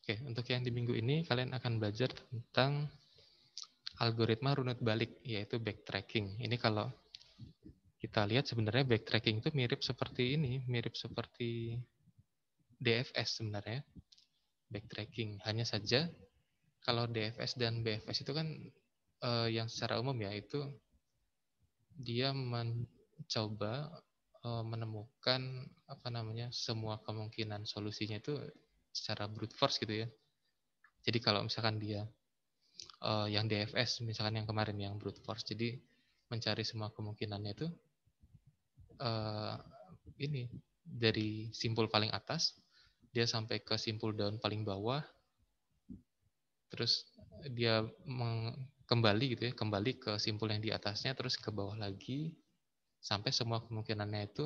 Oke, untuk yang di minggu ini kalian akan belajar tentang algoritma runut balik, yaitu backtracking. Ini kalau kita lihat sebenarnya backtracking itu mirip seperti ini, mirip seperti DFS sebenarnya. Backtracking hanya saja kalau DFS dan BFS itu kan eh, yang secara umum ya itu dia mencoba eh, menemukan apa namanya semua kemungkinan solusinya itu secara brute force gitu ya. Jadi kalau misalkan dia uh, yang DFS misalkan yang kemarin yang brute force, jadi mencari semua kemungkinannya itu uh, ini dari simpul paling atas dia sampai ke simpul daun paling bawah, terus dia kembali gitu ya, kembali ke simpul yang di atasnya, terus ke bawah lagi sampai semua kemungkinannya itu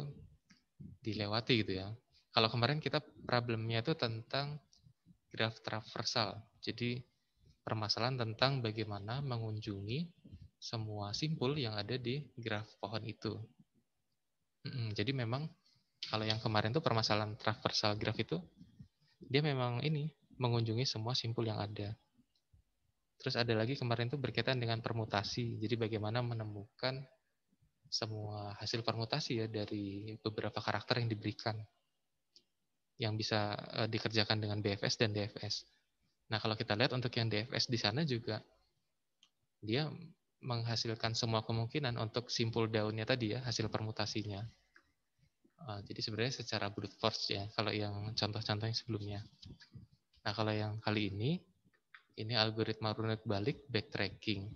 dilewati gitu ya kalau kemarin kita problemnya itu tentang graph traversal. Jadi permasalahan tentang bagaimana mengunjungi semua simpul yang ada di graf pohon itu. Jadi memang kalau yang kemarin itu permasalahan traversal graf itu dia memang ini mengunjungi semua simpul yang ada. Terus ada lagi kemarin itu berkaitan dengan permutasi. Jadi bagaimana menemukan semua hasil permutasi ya dari beberapa karakter yang diberikan yang bisa uh, dikerjakan dengan BFS dan DFS. Nah, kalau kita lihat untuk yang DFS di sana juga dia menghasilkan semua kemungkinan untuk simpul daunnya tadi ya, hasil permutasinya. Uh, jadi sebenarnya secara brute force ya, kalau yang contoh-contoh yang sebelumnya. Nah, kalau yang kali ini, ini algoritma runut balik backtracking.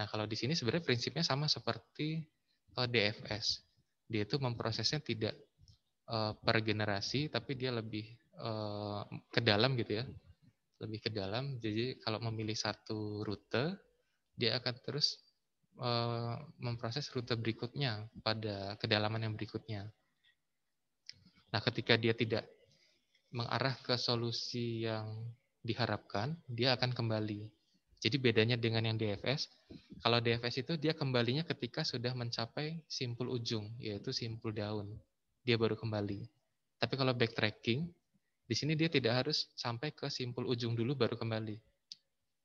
Nah, kalau di sini sebenarnya prinsipnya sama seperti eh, DFS. Dia itu memprosesnya tidak uh, per generasi, tapi dia lebih uh, ke dalam gitu ya, lebih ke dalam. Jadi kalau memilih satu rute, dia akan terus uh, memproses rute berikutnya pada kedalaman yang berikutnya. Nah, ketika dia tidak mengarah ke solusi yang diharapkan, dia akan kembali. Jadi bedanya dengan yang DFS, kalau DFS itu dia kembalinya ketika sudah mencapai simpul ujung, yaitu simpul daun dia baru kembali. Tapi kalau backtracking, di sini dia tidak harus sampai ke simpul ujung dulu baru kembali.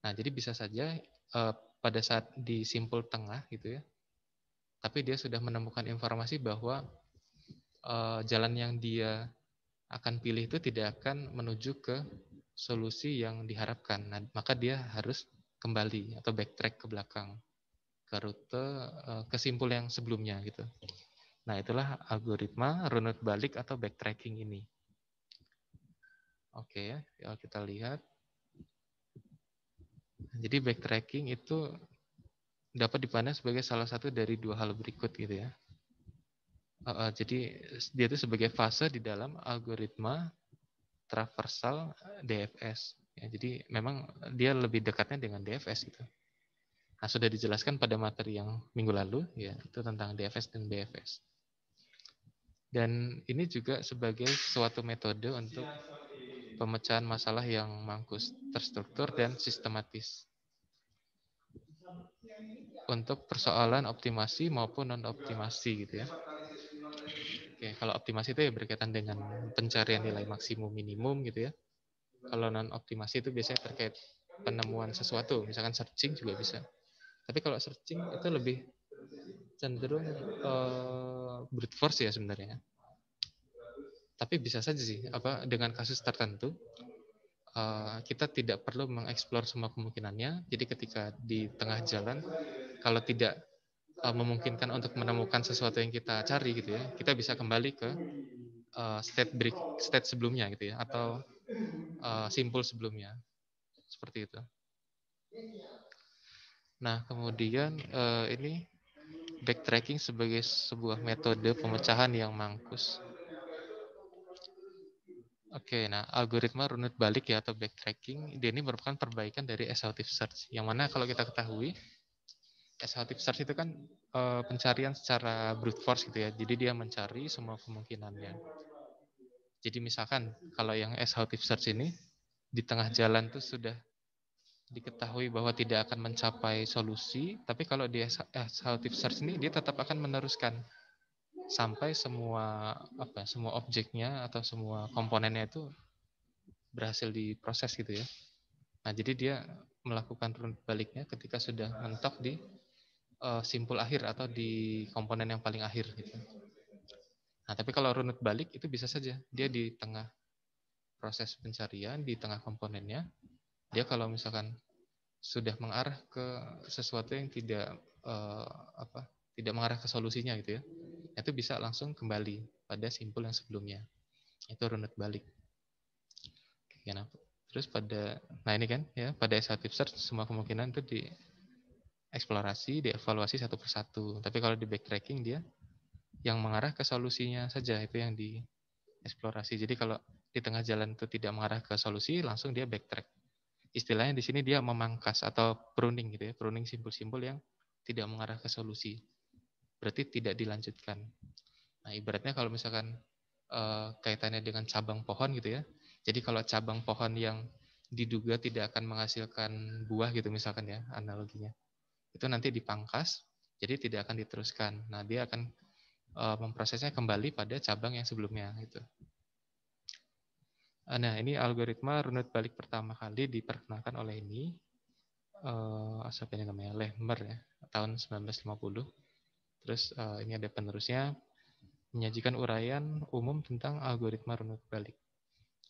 Nah, jadi bisa saja eh, pada saat di simpul tengah gitu ya, tapi dia sudah menemukan informasi bahwa eh, jalan yang dia akan pilih itu tidak akan menuju ke solusi yang diharapkan. Nah, maka dia harus kembali atau backtrack ke belakang ke rute eh, ke simpul yang sebelumnya gitu. Nah, itulah algoritma runut balik atau backtracking ini. Oke, ya, kita lihat. Jadi backtracking itu dapat dipandang sebagai salah satu dari dua hal berikut gitu ya. Uh, uh, jadi dia itu sebagai fase di dalam algoritma traversal DFS. Ya, jadi memang dia lebih dekatnya dengan DFS itu Nah, sudah dijelaskan pada materi yang minggu lalu ya itu tentang DFS dan BFS. Dan ini juga sebagai suatu metode untuk pemecahan masalah yang mangkus terstruktur dan sistematis. Untuk persoalan optimasi maupun non-optimasi gitu ya. Oke, kalau optimasi itu ya berkaitan dengan pencarian nilai maksimum minimum gitu ya. Kalau non optimasi itu biasanya terkait penemuan sesuatu, misalkan searching juga bisa. Tapi kalau searching itu lebih cenderung uh, brute force ya sebenarnya. Tapi bisa saja sih apa dengan kasus tertentu uh, kita tidak perlu mengeksplor semua kemungkinannya. Jadi ketika di tengah jalan kalau tidak uh, memungkinkan untuk menemukan sesuatu yang kita cari gitu ya, kita bisa kembali ke uh, state break state sebelumnya gitu ya atau uh, simpul sebelumnya. Seperti itu. Nah, kemudian uh, ini backtracking sebagai sebuah metode pemecahan yang mangkus. Oke, nah algoritma runut balik ya atau backtracking, dia ini merupakan perbaikan dari exhaustive search. Yang mana kalau kita ketahui, exhaustive search itu kan e, pencarian secara brute force gitu ya. Jadi dia mencari semua kemungkinannya. Jadi misalkan kalau yang exhaustive search ini di tengah jalan tuh sudah diketahui bahwa tidak akan mencapai solusi, tapi kalau dia exhaustive search ini dia tetap akan meneruskan sampai semua apa semua objeknya atau semua komponennya itu berhasil diproses gitu ya. Nah, jadi dia melakukan turun baliknya ketika sudah mentok di uh, simpul akhir atau di komponen yang paling akhir gitu. Nah, tapi kalau runut balik itu bisa saja dia di tengah proses pencarian, di tengah komponennya, dia kalau misalkan sudah mengarah ke sesuatu yang tidak uh, apa tidak mengarah ke solusinya gitu ya itu bisa langsung kembali pada simpul yang sebelumnya itu runut balik kenapa terus pada nah ini kan ya pada exhaustive search semua kemungkinan itu di eksplorasi dievaluasi satu persatu tapi kalau di backtracking dia yang mengarah ke solusinya saja itu yang di eksplorasi jadi kalau di tengah jalan itu tidak mengarah ke solusi langsung dia backtrack istilahnya di sini dia memangkas atau pruning gitu ya, pruning simpul-simpul yang tidak mengarah ke solusi. Berarti tidak dilanjutkan. Nah, ibaratnya kalau misalkan eh, kaitannya dengan cabang pohon gitu ya. Jadi kalau cabang pohon yang diduga tidak akan menghasilkan buah gitu misalkan ya analoginya. Itu nanti dipangkas, jadi tidak akan diteruskan. Nah, dia akan eh, memprosesnya kembali pada cabang yang sebelumnya gitu. Eh, nah, ini algoritma runut balik pertama kali diperkenalkan oleh ini. Uh, eh, siapa ini namanya? Lehmer ya, tahun 1950. Terus uh, ini ada penerusnya menyajikan uraian umum tentang algoritma runut balik.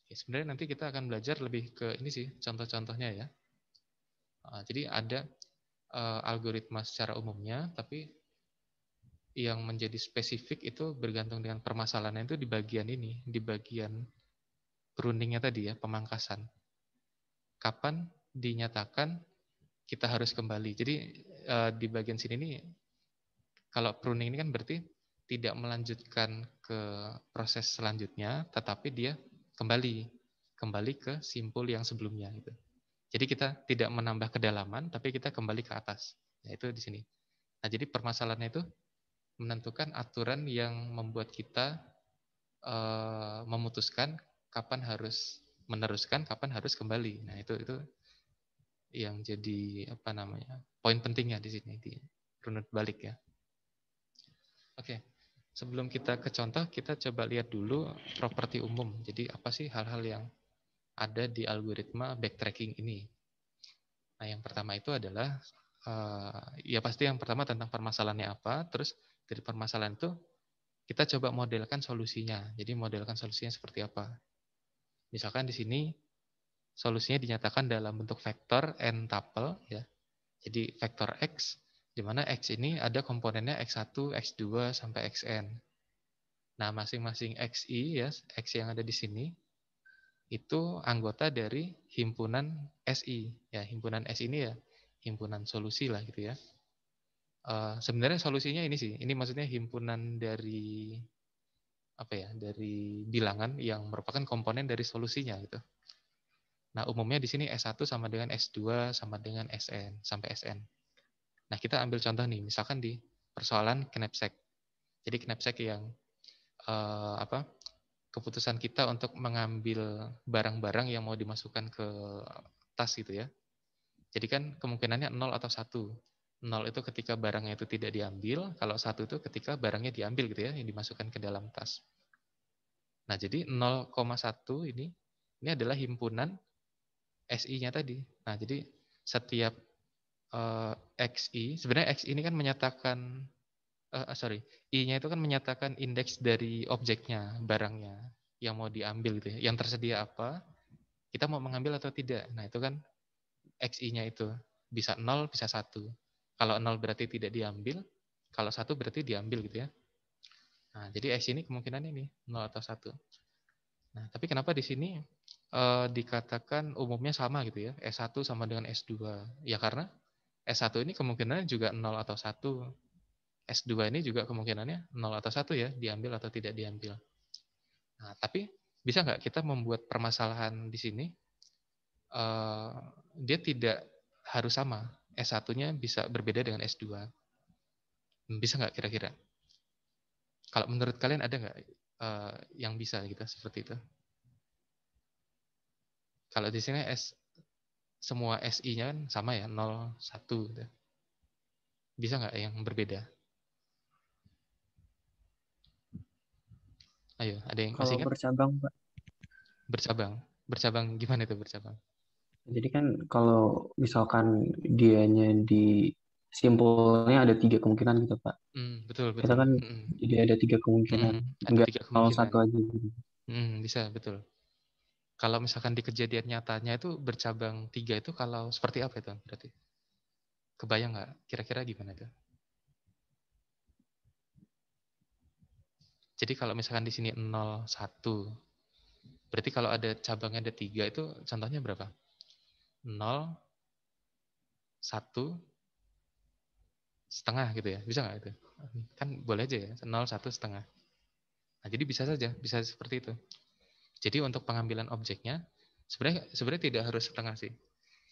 Oke, sebenarnya nanti kita akan belajar lebih ke ini sih contoh-contohnya ya. Uh, jadi ada uh, algoritma secara umumnya, tapi yang menjadi spesifik itu bergantung dengan permasalahannya itu di bagian ini, di bagian rundingnya tadi ya, pemangkasan. Kapan dinyatakan kita harus kembali. Jadi eh, di bagian sini ini kalau pruning ini kan berarti tidak melanjutkan ke proses selanjutnya, tetapi dia kembali kembali ke simpul yang sebelumnya gitu. Jadi kita tidak menambah kedalaman, tapi kita kembali ke atas. Nah, itu di sini. Nah, jadi permasalahannya itu menentukan aturan yang membuat kita uh, memutuskan kapan harus meneruskan, kapan harus kembali. Nah, itu itu yang jadi apa namanya? poin pentingnya di sini di runut balik ya. Oke. Sebelum kita ke contoh, kita coba lihat dulu properti umum. Jadi apa sih hal-hal yang ada di algoritma backtracking ini? Nah, yang pertama itu adalah uh, ya pasti yang pertama tentang permasalahannya apa, terus dari permasalahan itu kita coba modelkan solusinya. Jadi modelkan solusinya seperti apa. Misalkan di sini solusinya dinyatakan dalam bentuk vektor n tuple ya. Jadi vektor x di mana x ini ada komponennya x1, x2 sampai xn. Nah, masing-masing xi ya, x yang ada di sini itu anggota dari himpunan SI ya, himpunan S ini ya, himpunan solusi lah gitu ya. Uh, sebenarnya solusinya ini sih, ini maksudnya himpunan dari apa ya dari bilangan yang merupakan komponen dari solusinya gitu. Nah, umumnya di sini S1 sama dengan S2 sama dengan SN sampai SN. Nah, kita ambil contoh nih misalkan di persoalan knapsack. Jadi knapsack yang eh, apa? keputusan kita untuk mengambil barang-barang yang mau dimasukkan ke tas gitu ya. Jadi kan kemungkinannya 0 atau satu nol itu ketika barangnya itu tidak diambil, kalau satu itu ketika barangnya diambil gitu ya, yang dimasukkan ke dalam tas. Nah, jadi 0,1 ini ini adalah himpunan SI-nya tadi. Nah, jadi setiap uh, eh, XI, sebenarnya XI ini kan menyatakan uh, sorry, I-nya itu kan menyatakan indeks dari objeknya, barangnya yang mau diambil gitu ya. Yang tersedia apa? Kita mau mengambil atau tidak. Nah, itu kan XI-nya itu bisa 0, bisa 1. Kalau 0 berarti tidak diambil, kalau 1 berarti diambil gitu ya. Nah, jadi s ini kemungkinan ini 0 atau 1. Nah, tapi kenapa di sini e, dikatakan umumnya sama gitu ya, S1 sama dengan S2? Ya karena S1 ini kemungkinannya juga 0 atau 1. S2 ini juga kemungkinannya 0 atau 1 ya, diambil atau tidak diambil. Nah, tapi bisa nggak kita membuat permasalahan di sini, uh, dia tidak harus sama. S1-nya bisa berbeda dengan S2. Hmm, bisa nggak kira-kira? Kalau menurut kalian ada nggak uh, yang bisa gitu seperti itu? Kalau di sini S semua SI-nya kan sama ya 0 1 gitu. Bisa nggak yang berbeda? Ayo, ada yang Kalau masih ingat? bercabang, Pak. Bercabang. Bercabang gimana itu bercabang? Jadi kan kalau misalkan dianya di simpulnya ada tiga kemungkinan gitu pak. Mm, betul betul. Kita kan mm. jadi ada tiga kemungkinan, mm, enggak Kalau satu aja. Gitu. Mm, bisa betul. Kalau misalkan di kejadian nyatanya itu bercabang tiga itu kalau seperti apa itu berarti? Kebayang nggak? Kira-kira gimana tuh? Jadi kalau misalkan di sini 0, 1, berarti kalau ada cabangnya ada tiga itu contohnya berapa? 0, 1, setengah gitu ya. Bisa nggak itu? Kan boleh aja ya, 0, 1, setengah. Nah, jadi bisa saja, bisa seperti itu. Jadi untuk pengambilan objeknya, sebenarnya sebenarnya tidak harus setengah sih.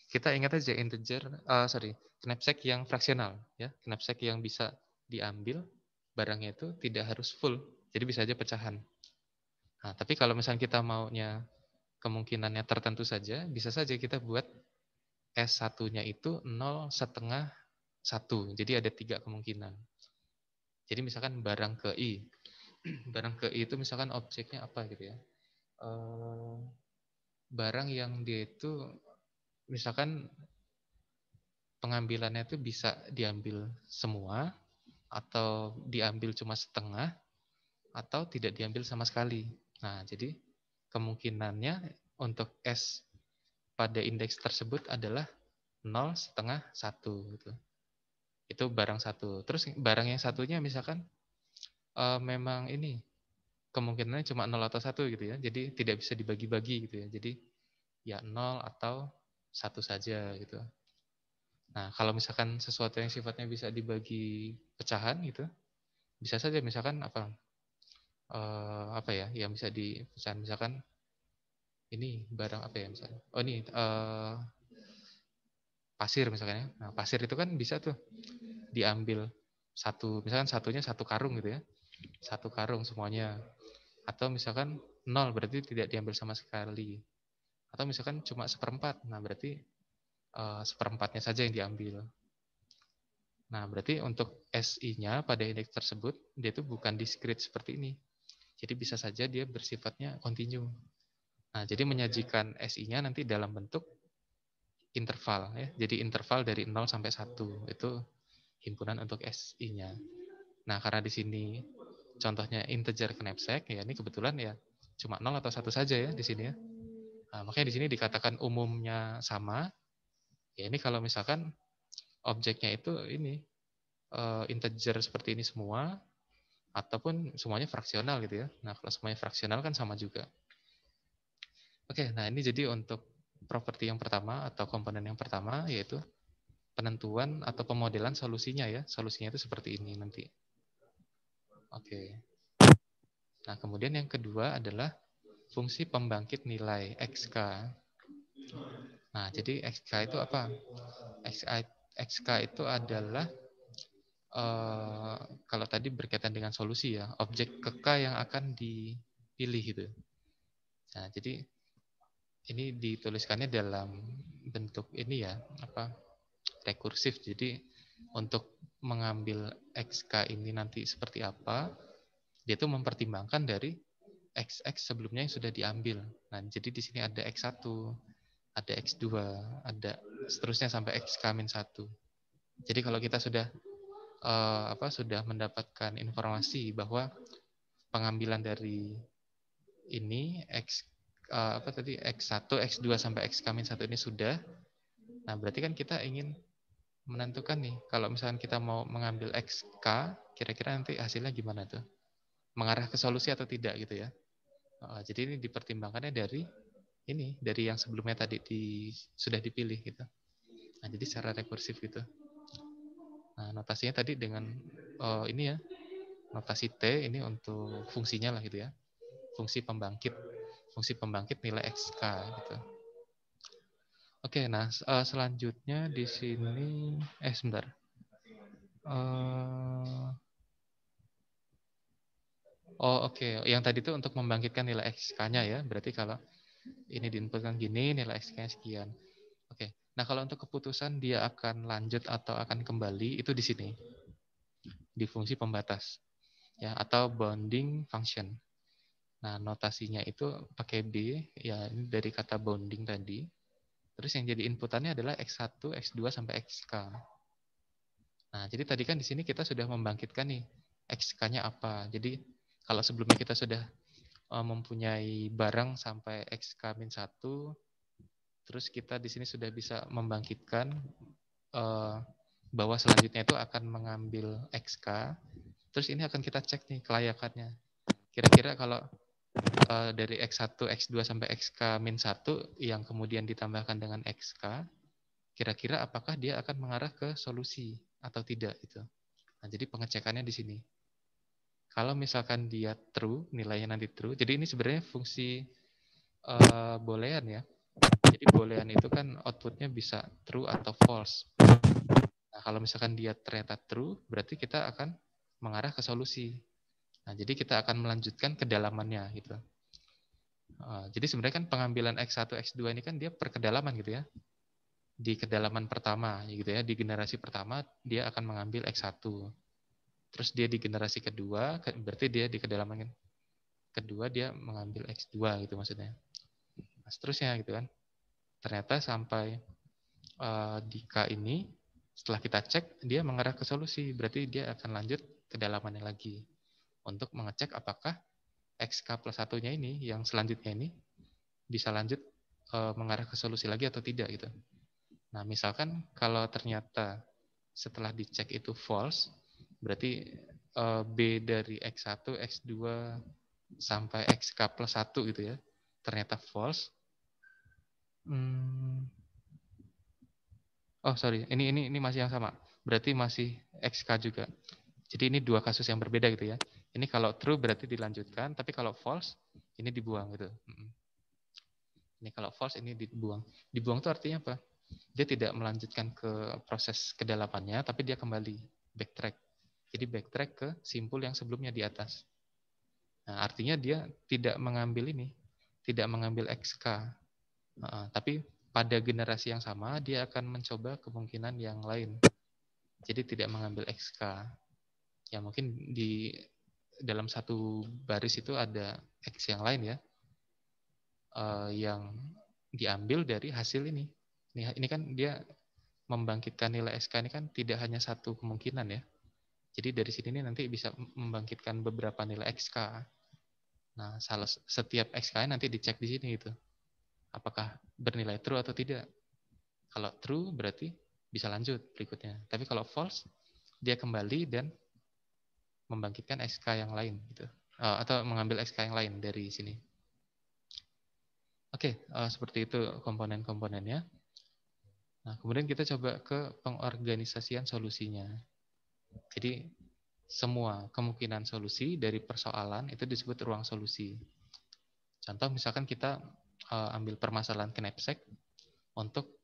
Kita ingat aja integer, uh, sorry, knapsack yang fraksional, ya, knapsack yang bisa diambil barangnya itu tidak harus full, jadi bisa aja pecahan. Nah, tapi kalau misalnya kita maunya kemungkinannya tertentu saja, bisa saja kita buat S1-nya itu 0 setengah 1. Jadi ada tiga kemungkinan. Jadi misalkan barang ke I. Barang ke I itu misalkan objeknya apa gitu ya. Eh, barang yang dia itu misalkan pengambilannya itu bisa diambil semua atau diambil cuma setengah atau tidak diambil sama sekali. Nah, jadi kemungkinannya untuk S pada indeks tersebut adalah 0 setengah satu Gitu. Itu barang satu. Terus barang yang satunya misalkan uh, memang ini kemungkinannya cuma 0 atau satu gitu ya. Jadi tidak bisa dibagi-bagi gitu ya. Jadi ya 0 atau satu saja gitu. Nah, kalau misalkan sesuatu yang sifatnya bisa dibagi pecahan gitu, bisa saja misalkan apa uh, apa ya yang bisa dipesan misalkan ini barang apa ya misalnya oh ini uh, pasir misalkan ya nah pasir itu kan bisa tuh diambil satu misalkan satunya satu karung gitu ya satu karung semuanya atau misalkan nol berarti tidak diambil sama sekali atau misalkan cuma seperempat nah berarti uh, seperempatnya saja yang diambil nah berarti untuk SI-nya pada indeks tersebut dia itu bukan diskrit seperti ini jadi bisa saja dia bersifatnya kontinu. Nah, jadi menyajikan SI-nya nanti dalam bentuk interval ya. Jadi interval dari 0 sampai 1 itu himpunan untuk SI-nya. Nah, karena di sini contohnya integer knapsack ya ini kebetulan ya cuma 0 atau 1 saja ya di sini ya. Nah, makanya di sini dikatakan umumnya sama. Ya ini kalau misalkan objeknya itu ini eh, integer seperti ini semua ataupun semuanya fraksional gitu ya. Nah, kalau semuanya fraksional kan sama juga. Oke, nah ini jadi untuk properti yang pertama atau komponen yang pertama yaitu penentuan atau pemodelan solusinya ya. Solusinya itu seperti ini nanti. Oke. Nah, kemudian yang kedua adalah fungsi pembangkit nilai XK. Nah, jadi XK itu apa? XK, itu adalah Eh, kalau tadi berkaitan dengan solusi ya, objek kek yang akan dipilih itu. Nah, jadi ini dituliskannya dalam bentuk ini ya, apa rekursif. Jadi untuk mengambil XK ini nanti seperti apa, dia itu mempertimbangkan dari XX sebelumnya yang sudah diambil. Nah, jadi di sini ada X1, ada X2, ada seterusnya sampai XK-1. Jadi kalau kita sudah uh, apa sudah mendapatkan informasi bahwa pengambilan dari ini x uh, apa tadi x1, x2 sampai x kamin satu ini sudah. Nah, berarti kan kita ingin menentukan nih kalau misalkan kita mau mengambil xk kira-kira nanti hasilnya gimana tuh? Mengarah ke solusi atau tidak gitu ya. Uh, jadi ini dipertimbangkannya dari ini dari yang sebelumnya tadi di, sudah dipilih gitu. Nah, jadi secara rekursif gitu. Nah, notasinya tadi dengan uh, ini ya, notasi T ini untuk fungsinya lah gitu ya. Fungsi pembangkit, fungsi pembangkit nilai XK gitu. Oke, nah eh, selanjutnya di sini eh sebentar. Uh, oh oke, okay. yang tadi itu untuk membangkitkan nilai XK-nya ya. Berarti kalau ini diinputkan gini, nilai XK-nya sekian. Nah, kalau untuk keputusan dia akan lanjut atau akan kembali itu di sini. Di fungsi pembatas. Ya, atau bounding function. Nah, notasinya itu pakai B, ya ini dari kata bounding tadi. Terus yang jadi inputannya adalah X1, X2, sampai XK. Nah, jadi tadi kan di sini kita sudah membangkitkan nih XK-nya apa. Jadi kalau sebelumnya kita sudah eh, mempunyai barang sampai XK-1, Terus kita di sini sudah bisa membangkitkan uh, bahwa selanjutnya itu akan mengambil XK. Terus ini akan kita cek nih kelayakannya. Kira-kira kalau uh, dari X1, X2 sampai XK 1 yang kemudian ditambahkan dengan XK, kira-kira apakah dia akan mengarah ke solusi atau tidak itu. Nah, jadi pengecekannya di sini. Kalau misalkan dia true, nilainya nanti true. Jadi ini sebenarnya fungsi uh, eh, boolean ya jadi boolean itu kan outputnya bisa true atau false. Nah, kalau misalkan dia ternyata true, berarti kita akan mengarah ke solusi. Nah, jadi kita akan melanjutkan kedalamannya gitu. Ah, jadi sebenarnya kan pengambilan X1, X2 ini kan dia perkedalaman gitu ya. Di kedalaman pertama gitu ya, di generasi pertama dia akan mengambil X1. Terus dia di generasi kedua, berarti dia di kedalaman kan? kedua dia mengambil X2 gitu maksudnya seterusnya gitu kan ternyata sampai uh, eh, di K ini setelah kita cek dia mengarah ke solusi berarti dia akan lanjut kedalamannya lagi untuk mengecek apakah XK plus satunya ini yang selanjutnya ini bisa lanjut uh, mengarah ke solusi lagi atau tidak gitu. Nah misalkan kalau ternyata setelah dicek itu false berarti uh, B dari X1, X2 sampai XK plus 1 gitu ya ternyata false Hmm. Oh sorry, ini ini ini masih yang sama. Berarti masih XK juga. Jadi ini dua kasus yang berbeda gitu ya. Ini kalau true berarti dilanjutkan, tapi kalau false ini dibuang gitu. Hmm. Ini kalau false ini dibuang. Dibuang itu artinya apa? Dia tidak melanjutkan ke proses kedalapannya, tapi dia kembali backtrack. Jadi backtrack ke simpul yang sebelumnya di atas. Nah, artinya dia tidak mengambil ini, tidak mengambil XK, Uh, tapi pada generasi yang sama dia akan mencoba kemungkinan yang lain. Jadi tidak mengambil XK. Ya mungkin di dalam satu baris itu ada X yang lain ya. Uh, yang diambil dari hasil ini. Ini ini kan dia membangkitkan nilai SK ini kan tidak hanya satu kemungkinan ya. Jadi dari sini nanti bisa membangkitkan beberapa nilai XK. Nah, setiap XK nanti dicek di sini gitu apakah bernilai true atau tidak. Kalau true berarti bisa lanjut berikutnya. Tapi kalau false, dia kembali dan membangkitkan SK yang lain gitu. Uh, atau mengambil SK yang lain dari sini. Oke, okay, uh, eh, seperti itu komponen-komponennya. Nah, kemudian kita coba ke pengorganisasian solusinya. Jadi semua kemungkinan solusi dari persoalan itu disebut ruang solusi. Contoh misalkan kita uh, ambil permasalahan knapsack untuk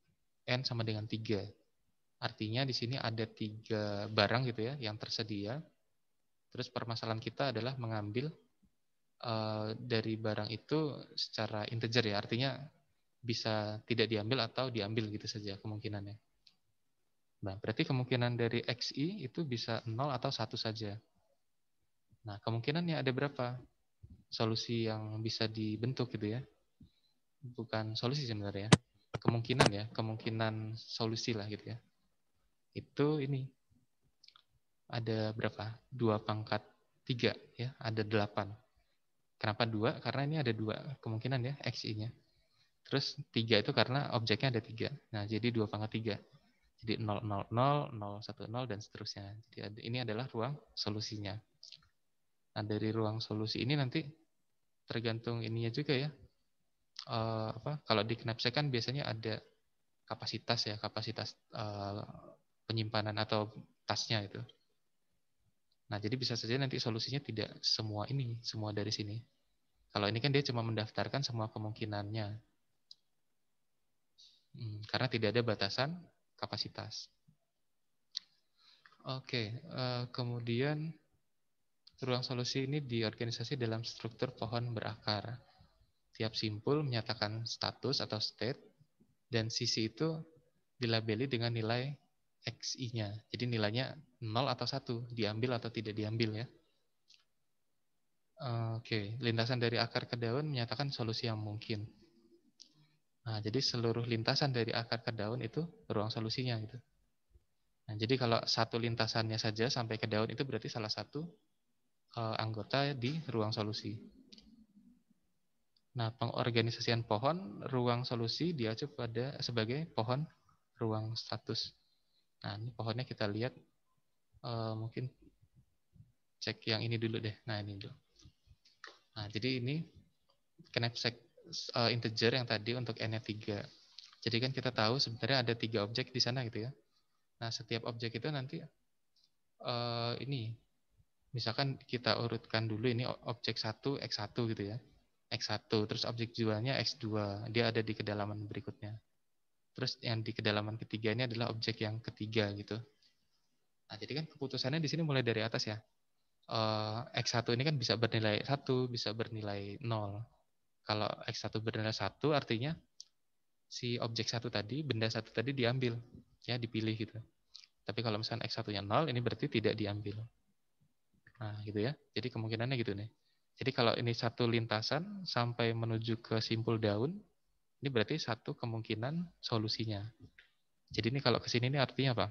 n sama dengan 3. Artinya di sini ada tiga barang gitu ya yang tersedia. Terus permasalahan kita adalah mengambil uh, dari barang itu secara integer ya. Artinya bisa tidak diambil atau diambil gitu saja kemungkinannya. Nah, berarti kemungkinan dari XI itu bisa 0 atau satu saja. Nah, kemungkinannya ada berapa? Solusi yang bisa dibentuk gitu ya bukan solusi sebenarnya ya. kemungkinan ya kemungkinan solusi lah gitu ya itu ini ada berapa dua pangkat tiga ya ada delapan kenapa dua karena ini ada dua kemungkinan ya xi-nya terus tiga itu karena objeknya ada tiga nah jadi dua pangkat tiga jadi 0, 0, 0, 0, 1, 0, dan seterusnya. Jadi ini adalah ruang solusinya. Nah, dari ruang solusi ini nanti tergantung ininya juga ya, uh, apa kalau di knapsack kan biasanya ada kapasitas ya kapasitas uh, penyimpanan atau tasnya itu nah jadi bisa saja nanti solusinya tidak semua ini semua dari sini kalau ini kan dia cuma mendaftarkan semua kemungkinannya hmm, karena tidak ada batasan kapasitas oke okay, uh, eh, kemudian ruang solusi ini diorganisasi dalam struktur pohon berakar Tiap simpul menyatakan status atau state dan sisi itu dilabeli dengan nilai XI-nya. Jadi nilainya 0 atau 1, diambil atau tidak diambil ya. Oke, lintasan dari akar ke daun menyatakan solusi yang mungkin. Nah, jadi seluruh lintasan dari akar ke daun itu ruang solusinya gitu. Nah, jadi kalau satu lintasannya saja sampai ke daun itu berarti salah satu eh, anggota di ruang solusi. Nah, pengorganisasian pohon ruang solusi diacu pada sebagai pohon ruang status. Nah, ini pohonnya kita lihat e, mungkin cek yang ini dulu deh. Nah, ini dulu. Nah, jadi ini knapsack e, integer yang tadi untuk n-nya 3. Jadi kan kita tahu sebenarnya ada tiga objek di sana gitu ya. Nah, setiap objek itu nanti e, ini misalkan kita urutkan dulu ini objek 1 x1 gitu ya. X1, terus objek jualnya X2, dia ada di kedalaman berikutnya. Terus yang di kedalaman ketiga ini adalah objek yang ketiga gitu. Nah, jadi kan keputusannya di sini mulai dari atas ya. Eh, X1 ini kan bisa bernilai 1, bisa bernilai 0. Kalau X1 bernilai 1 artinya si objek satu tadi, benda satu tadi diambil, ya dipilih gitu. Tapi kalau misalnya X1-nya 0, ini berarti tidak diambil. Nah, gitu ya. Jadi kemungkinannya gitu nih. Jadi kalau ini satu lintasan sampai menuju ke simpul daun, ini berarti satu kemungkinan solusinya. Jadi ini kalau ke sini ini artinya apa?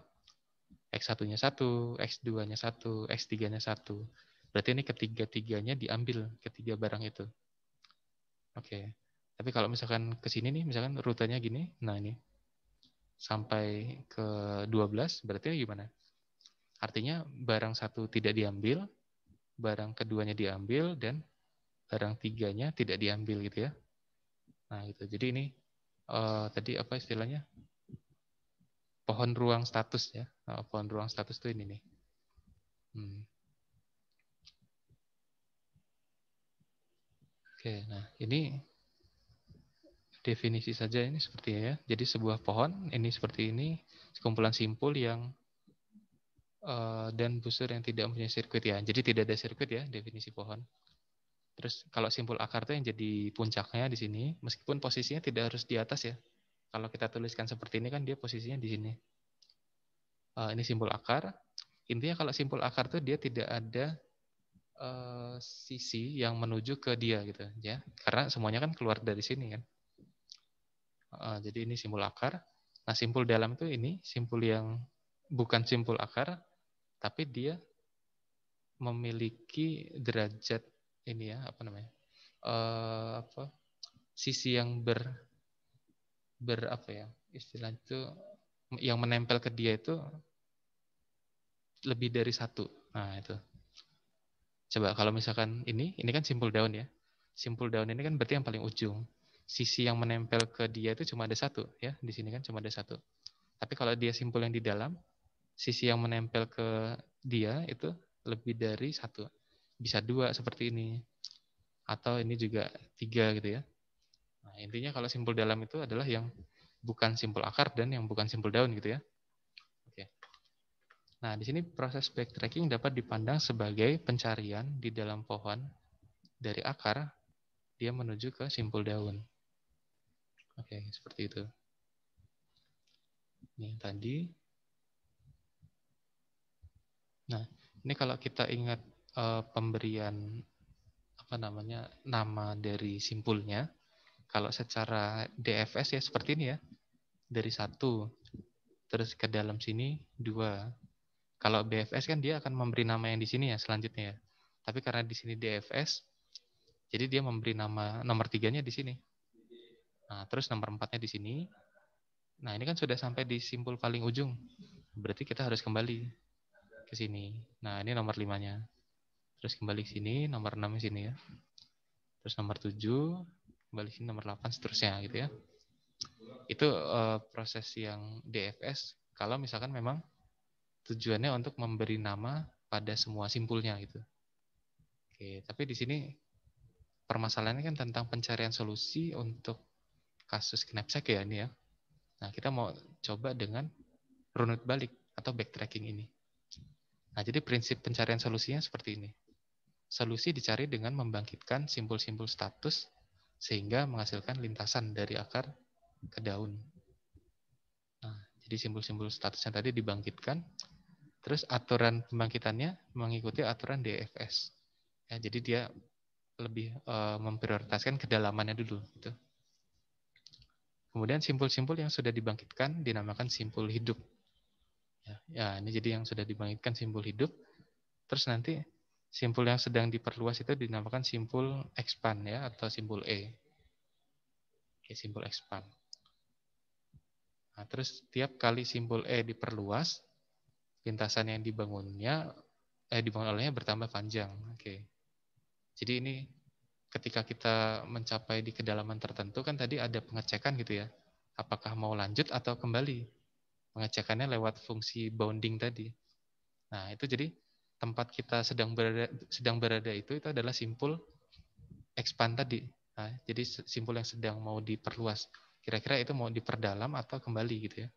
X1-nya 1, X2-nya 1, X3-nya 1. Berarti ini ketiga-tiganya diambil, ketiga barang itu. Oke. Tapi kalau misalkan ke sini nih, misalkan rutenya gini, nah ini. Sampai ke 12, berarti gimana? Artinya barang satu tidak diambil, barang keduanya diambil dan barang tiganya tidak diambil gitu ya. Nah, itu. Jadi ini uh, tadi apa istilahnya? Pohon ruang status ya. Nah, pohon ruang status tuh ini nih. Hmm. Oke, nah ini definisi saja ini seperti ya. Jadi sebuah pohon ini seperti ini, sekumpulan simpul yang Eh, dan busur yang tidak mempunyai sirkuit ya. Jadi tidak ada sirkuit ya definisi pohon. Terus kalau simpul akar itu yang jadi puncaknya di sini, meskipun posisinya tidak harus di atas ya. Kalau kita tuliskan seperti ini kan dia posisinya di sini. Uh, ini simpul akar. Intinya kalau simpul akar itu dia tidak ada uh, sisi yang menuju ke dia gitu ya. Karena semuanya kan keluar dari sini kan. Uh, jadi ini simpul akar. Nah simpul dalam itu ini simpul yang bukan simpul akar tapi dia memiliki derajat ini ya apa namanya uh, apa sisi yang ber ber apa ya istilah itu yang menempel ke dia itu lebih dari satu nah itu coba kalau misalkan ini ini kan simpul daun ya simpul daun ini kan berarti yang paling ujung sisi yang menempel ke dia itu cuma ada satu ya di sini kan cuma ada satu tapi kalau dia simpul yang di dalam sisi yang menempel ke dia itu lebih dari satu. Bisa dua seperti ini. Atau ini juga tiga gitu ya. Nah, intinya kalau simpul dalam itu adalah yang bukan simpul akar dan yang bukan simpul daun gitu ya. Oke. Nah, di sini proses backtracking dapat dipandang sebagai pencarian di dalam pohon dari akar dia menuju ke simpul daun. Oke, seperti itu. Ini yang tadi Nah, ini kalau kita ingat uh, pemberian apa namanya nama dari simpulnya, kalau secara DFS ya seperti ini ya, dari satu terus ke dalam sini dua. Kalau BFS kan dia akan memberi nama yang di sini ya selanjutnya ya. Tapi karena di sini DFS, jadi dia memberi nama nomor tiganya di sini. Nah, terus nomor empatnya di sini. Nah, ini kan sudah sampai di simpul paling ujung. Berarti kita harus kembali ke sini. Nah, ini nomor nya. Terus kembali ke sini, nomor enam ke sini ya. Terus nomor tujuh, kembali ke sini nomor delapan, seterusnya gitu ya. Itu uh, proses yang DFS kalau misalkan memang tujuannya untuk memberi nama pada semua simpulnya gitu. Oke, tapi di sini permasalahannya kan tentang pencarian solusi untuk kasus knapsack ya ini ya. Nah, kita mau coba dengan runut balik atau backtracking ini. Nah, jadi prinsip pencarian solusinya seperti ini. Solusi dicari dengan membangkitkan simbol-simbol status sehingga menghasilkan lintasan dari akar ke daun. Nah, jadi simbol-simbol status yang tadi dibangkitkan, terus aturan pembangkitannya mengikuti aturan DFS. Ya, jadi dia lebih e, memprioritaskan kedalamannya dulu. Gitu. Kemudian simpul-simpul yang sudah dibangkitkan dinamakan simpul hidup. Ya, ya, ini jadi yang sudah dibangkitkan simpul hidup. Terus nanti simpul yang sedang diperluas itu dinamakan simpul expand ya atau simpul E. Oke, simpul expand. Nah, terus tiap kali simpul E diperluas, lintasan yang dibangunnya eh dibangun olehnya bertambah panjang. Oke. Jadi ini ketika kita mencapai di kedalaman tertentu kan tadi ada pengecekan gitu ya. Apakah mau lanjut atau kembali? mengecekannya lewat fungsi bounding tadi. Nah, itu jadi tempat kita sedang berada sedang berada itu itu adalah simpul expand tadi. Nah, jadi simpul yang sedang mau diperluas. Kira-kira itu mau diperdalam atau kembali gitu ya.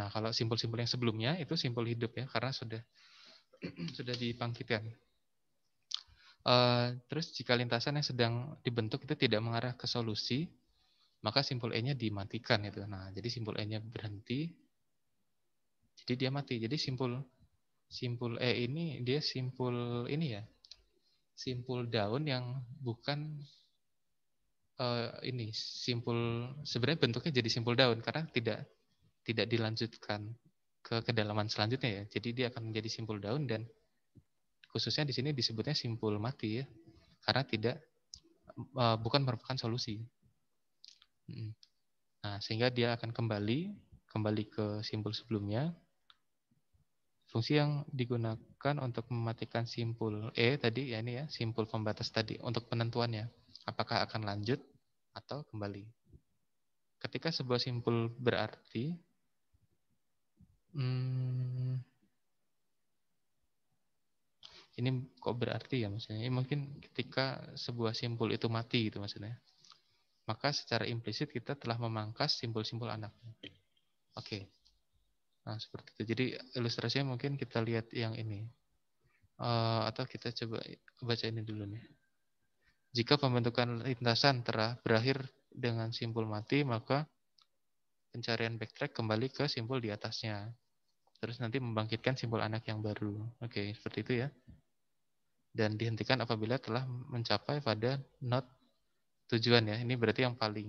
Nah, kalau simpul-simpul yang sebelumnya itu simpul hidup ya karena sudah sudah dipangkitkan. Uh, eh, terus jika lintasan yang sedang dibentuk itu tidak mengarah ke solusi, maka simpul e-nya dimatikan itu. Nah, jadi simpul e-nya berhenti. Jadi dia mati. Jadi simpul simpul e ini dia simpul ini ya. Simpul daun yang bukan uh, ini simpul sebenarnya bentuknya jadi simpul daun karena tidak tidak dilanjutkan ke kedalaman selanjutnya ya. Jadi dia akan menjadi simpul daun dan khususnya di sini disebutnya simpul mati ya. Karena tidak uh, bukan merupakan solusi. Nah, sehingga dia akan kembali kembali ke simpul sebelumnya. Fungsi yang digunakan untuk mematikan simpul E tadi ya ini ya, simpul pembatas tadi untuk penentuannya apakah akan lanjut atau kembali. Ketika sebuah simpul berarti hmm, ini kok berarti ya maksudnya? Ini mungkin ketika sebuah simpul itu mati gitu maksudnya maka secara implisit kita telah memangkas simbol-simbol anaknya. Oke. Okay. Nah, seperti itu. Jadi ilustrasinya mungkin kita lihat yang ini. Uh, atau kita coba baca ini dulu nih. Jika pembentukan lintasan terah berakhir dengan simbol mati, maka pencarian backtrack kembali ke simbol di atasnya. Terus nanti membangkitkan simbol anak yang baru. Oke, okay, seperti itu ya. Dan dihentikan apabila telah mencapai pada not tujuan ya. Ini berarti yang paling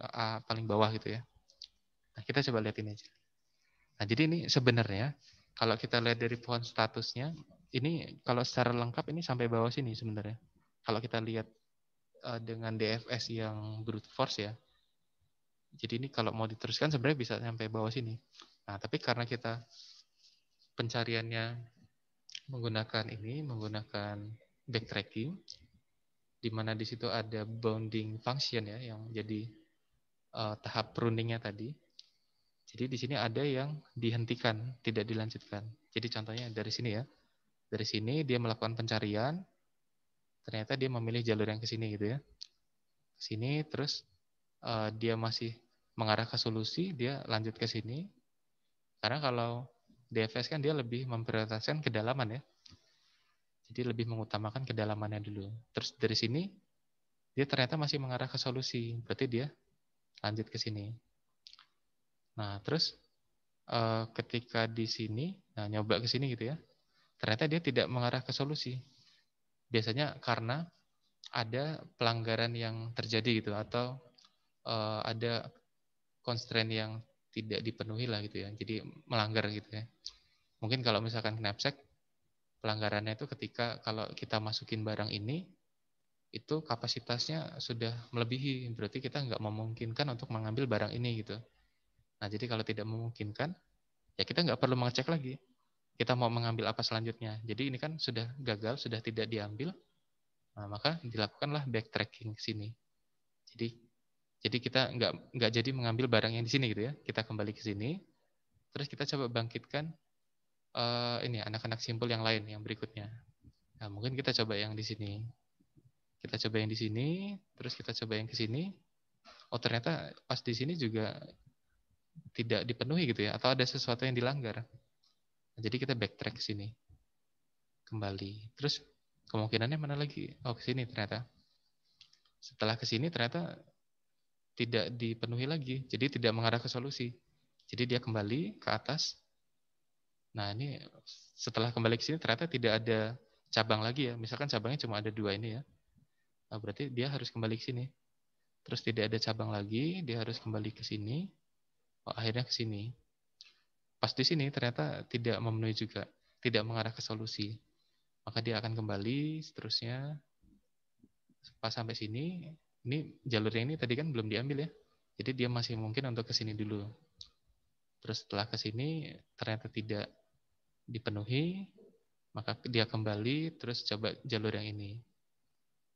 uh, paling bawah gitu ya. Nah, kita coba lihat ini aja. Nah, jadi ini sebenarnya kalau kita lihat dari pohon statusnya, ini kalau secara lengkap ini sampai bawah sini sebenarnya. Kalau kita lihat uh, dengan DFS yang brute force ya. Jadi ini kalau mau diteruskan sebenarnya bisa sampai bawah sini. Nah, tapi karena kita pencariannya menggunakan ini, menggunakan backtracking, di mana di situ ada bounding function ya yang jadi uh, tahap pruningnya tadi. Jadi di sini ada yang dihentikan, tidak dilanjutkan. Jadi contohnya dari sini ya. Dari sini dia melakukan pencarian, ternyata dia memilih jalur yang ke sini gitu ya. Ke sini terus uh, dia masih mengarah ke solusi, dia lanjut ke sini. Karena kalau DFS kan dia lebih memprioritaskan kedalaman ya jadi lebih mengutamakan kedalamannya dulu. Terus dari sini dia ternyata masih mengarah ke solusi, berarti dia lanjut ke sini. Nah, terus eh, ketika di sini, nah nyoba ke sini gitu ya. Ternyata dia tidak mengarah ke solusi. Biasanya karena ada pelanggaran yang terjadi gitu atau eh, ada constraint yang tidak dipenuhi lah gitu ya. Jadi melanggar gitu ya. Mungkin kalau misalkan knapsack pelanggarannya itu ketika kalau kita masukin barang ini itu kapasitasnya sudah melebihi berarti kita nggak memungkinkan untuk mengambil barang ini gitu nah jadi kalau tidak memungkinkan ya kita nggak perlu mengecek lagi kita mau mengambil apa selanjutnya jadi ini kan sudah gagal sudah tidak diambil nah, maka dilakukanlah backtracking sini jadi jadi kita nggak nggak jadi mengambil barang yang di sini gitu ya kita kembali ke sini terus kita coba bangkitkan uh, ini anak-anak simpel yang lain yang berikutnya. Nah, mungkin kita coba yang di sini. Kita coba yang di sini, terus kita coba yang ke sini. Oh, ternyata pas di sini juga tidak dipenuhi gitu ya atau ada sesuatu yang dilanggar. Nah, jadi kita backtrack ke sini. Kembali. Terus kemungkinannya mana lagi? Oh, ke sini ternyata. Setelah ke sini ternyata tidak dipenuhi lagi. Jadi tidak mengarah ke solusi. Jadi dia kembali ke atas Nah ini setelah kembali ke sini ternyata tidak ada cabang lagi ya. Misalkan cabangnya cuma ada dua ini ya. Nah, berarti dia harus kembali ke sini. Terus tidak ada cabang lagi, dia harus kembali ke sini. Oh, akhirnya ke sini. Pas di sini ternyata tidak memenuhi juga, tidak mengarah ke solusi. Maka dia akan kembali seterusnya pas sampai sini. Ini jalurnya ini tadi kan belum diambil ya. Jadi dia masih mungkin untuk ke sini dulu. Terus setelah ke sini ternyata tidak dipenuhi, maka dia kembali terus coba jalur yang ini.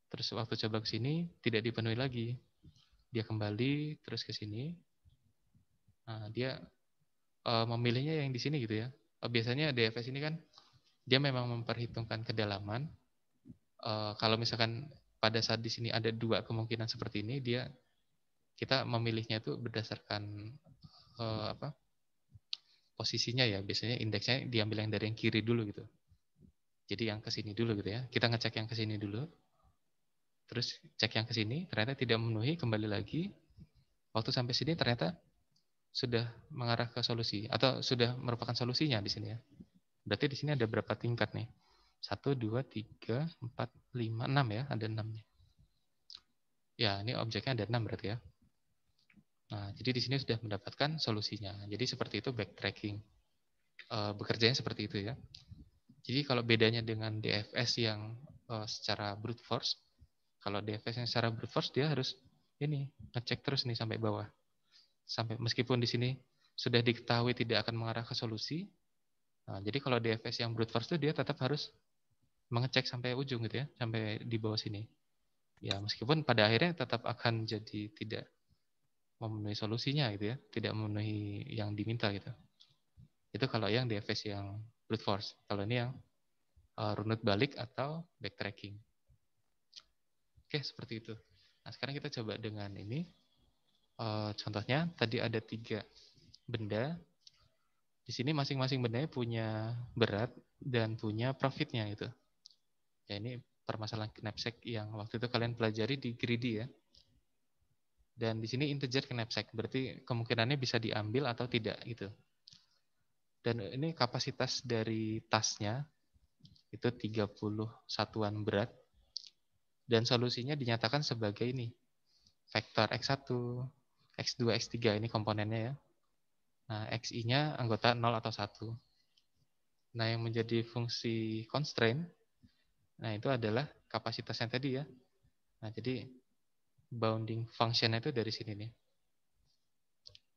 Terus waktu coba ke sini tidak dipenuhi lagi. Dia kembali terus ke sini. Nah, dia uh, memilihnya yang di sini gitu ya. Uh, biasanya DFS ini kan dia memang memperhitungkan kedalaman. Uh, kalau misalkan pada saat di sini ada dua kemungkinan seperti ini, dia kita memilihnya itu berdasarkan uh, apa? posisinya ya biasanya indeksnya diambil yang dari yang kiri dulu gitu jadi yang ke sini dulu gitu ya kita ngecek yang ke sini dulu terus cek yang ke sini ternyata tidak memenuhi kembali lagi waktu sampai sini ternyata sudah mengarah ke solusi atau sudah merupakan solusinya di sini ya berarti di sini ada berapa tingkat nih satu dua tiga empat lima enam ya ada enamnya ya ini objeknya ada enam berarti ya Nah, jadi di sini sudah mendapatkan solusinya. Jadi seperti itu backtracking. E, bekerjanya seperti itu ya. Jadi kalau bedanya dengan DFS yang e, secara brute force, kalau DFS yang secara brute force dia harus ini ngecek terus nih sampai bawah. Sampai meskipun di sini sudah diketahui tidak akan mengarah ke solusi. Nah, jadi kalau DFS yang brute force itu dia tetap harus mengecek sampai ujung gitu ya, sampai di bawah sini. Ya, meskipun pada akhirnya tetap akan jadi tidak memenuhi solusinya gitu ya, tidak memenuhi yang diminta gitu. Itu kalau yang DFS yang brute force. Kalau ini yang uh, runut balik atau backtracking. Oke, seperti itu. Nah, sekarang kita coba dengan ini. Uh, contohnya tadi ada tiga benda. Di sini masing-masing benda punya berat dan punya profitnya gitu. Ya ini permasalahan knapsack yang waktu itu kalian pelajari di greedy ya. Dan di sini integer knapsack, berarti kemungkinannya bisa diambil atau tidak gitu. Dan ini kapasitas dari tasnya itu 30 satuan berat. Dan solusinya dinyatakan sebagai ini. Vektor X1, X2, X3 ini komponennya ya. Nah, XI-nya anggota 0 atau 1. Nah, yang menjadi fungsi constraint, nah itu adalah kapasitasnya tadi ya. Nah, jadi bounding function itu dari sini nih.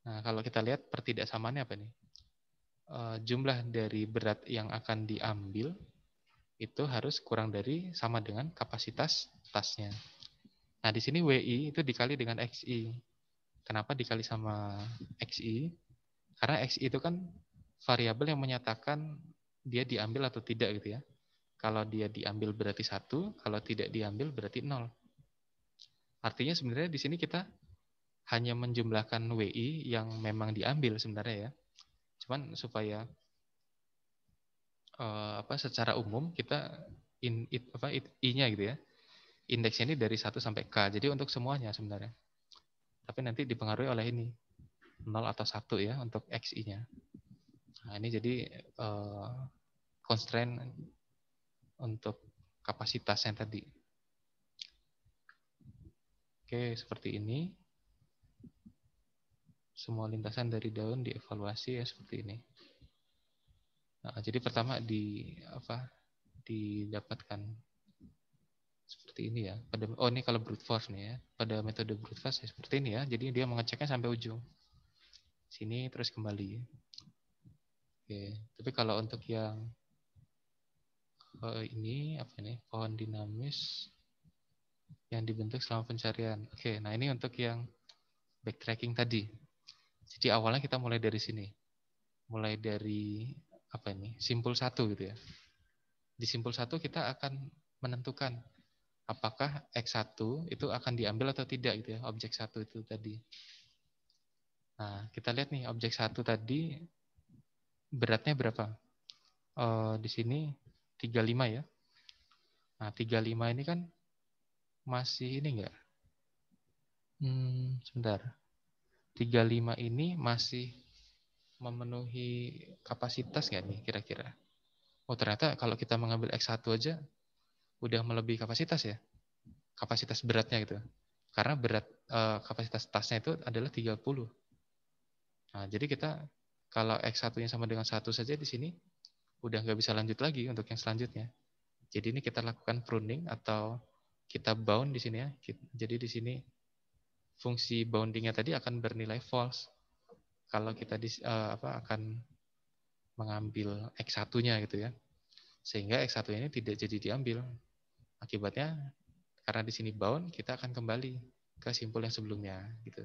Nah, kalau kita lihat pertidaksamaannya apa nih? E, jumlah dari berat yang akan diambil itu harus kurang dari sama dengan kapasitas tasnya. Nah, di sini WI itu dikali dengan XI. Kenapa dikali sama XI? Karena XI itu kan variabel yang menyatakan dia diambil atau tidak gitu ya. Kalau dia diambil berarti satu, kalau tidak diambil berarti nol. Artinya sebenarnya di sini kita hanya menjumlahkan WI yang memang diambil sebenarnya ya. Cuman supaya uh, apa secara umum kita in it, apa i-nya gitu ya. Indeksnya ini dari 1 sampai k. Jadi untuk semuanya sebenarnya. Tapi nanti dipengaruhi oleh ini. 0 atau 1 ya untuk xi-nya. Nah, ini jadi uh, constraint untuk kapasitas yang tadi. Oke, seperti ini. Semua lintasan dari daun dievaluasi ya seperti ini. Nah, jadi pertama di apa? didapatkan seperti ini ya. Pada oh ini kalau brute force nih ya. Pada metode brute force ya, seperti ini ya. Jadi dia mengeceknya sampai ujung. Sini terus kembali. Oke, tapi kalau untuk yang eh, ini apa ini? Pohon dinamis yang dibentuk selama pencarian. Oke, nah ini untuk yang backtracking tadi. Jadi awalnya kita mulai dari sini. Mulai dari apa ini? Simpul satu gitu ya. Di simpul satu kita akan menentukan apakah X1 itu akan diambil atau tidak gitu ya, objek satu itu tadi. Nah, kita lihat nih objek satu tadi beratnya berapa? Oh, di sini 35 ya. Nah, 35 ini kan masih ini enggak? Hmm, sebentar. 35 ini masih memenuhi kapasitas nggak nih kira-kira? Oh ternyata kalau kita mengambil X1 aja udah melebihi kapasitas ya? Kapasitas beratnya gitu. Karena berat eh, kapasitas tasnya itu adalah 30. Nah, jadi kita kalau X1-nya sama dengan satu saja di sini udah nggak bisa lanjut lagi untuk yang selanjutnya. Jadi ini kita lakukan pruning atau kita bound di sini ya. Jadi di sini fungsi boundingnya tadi akan bernilai false kalau kita di, uh, eh, apa akan mengambil x1-nya gitu ya. Sehingga x1 ini tidak jadi diambil. Akibatnya karena di sini bound kita akan kembali ke simpul yang sebelumnya gitu.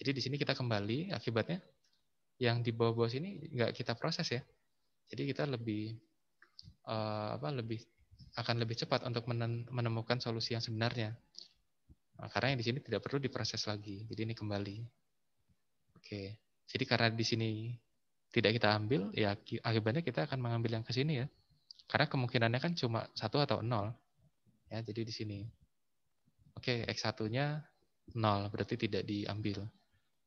Jadi di sini kita kembali akibatnya yang di bawah-bawah sini nggak kita proses ya. Jadi kita lebih uh, apa lebih akan lebih cepat untuk menemukan solusi yang sebenarnya. Nah, karena yang di sini tidak perlu diproses lagi. Jadi ini kembali. Oke. Jadi karena di sini tidak kita ambil, ya akibatnya kita akan mengambil yang ke sini ya. Karena kemungkinannya kan cuma satu atau nol. Ya, jadi di sini. Oke, X1-nya nol berarti tidak diambil.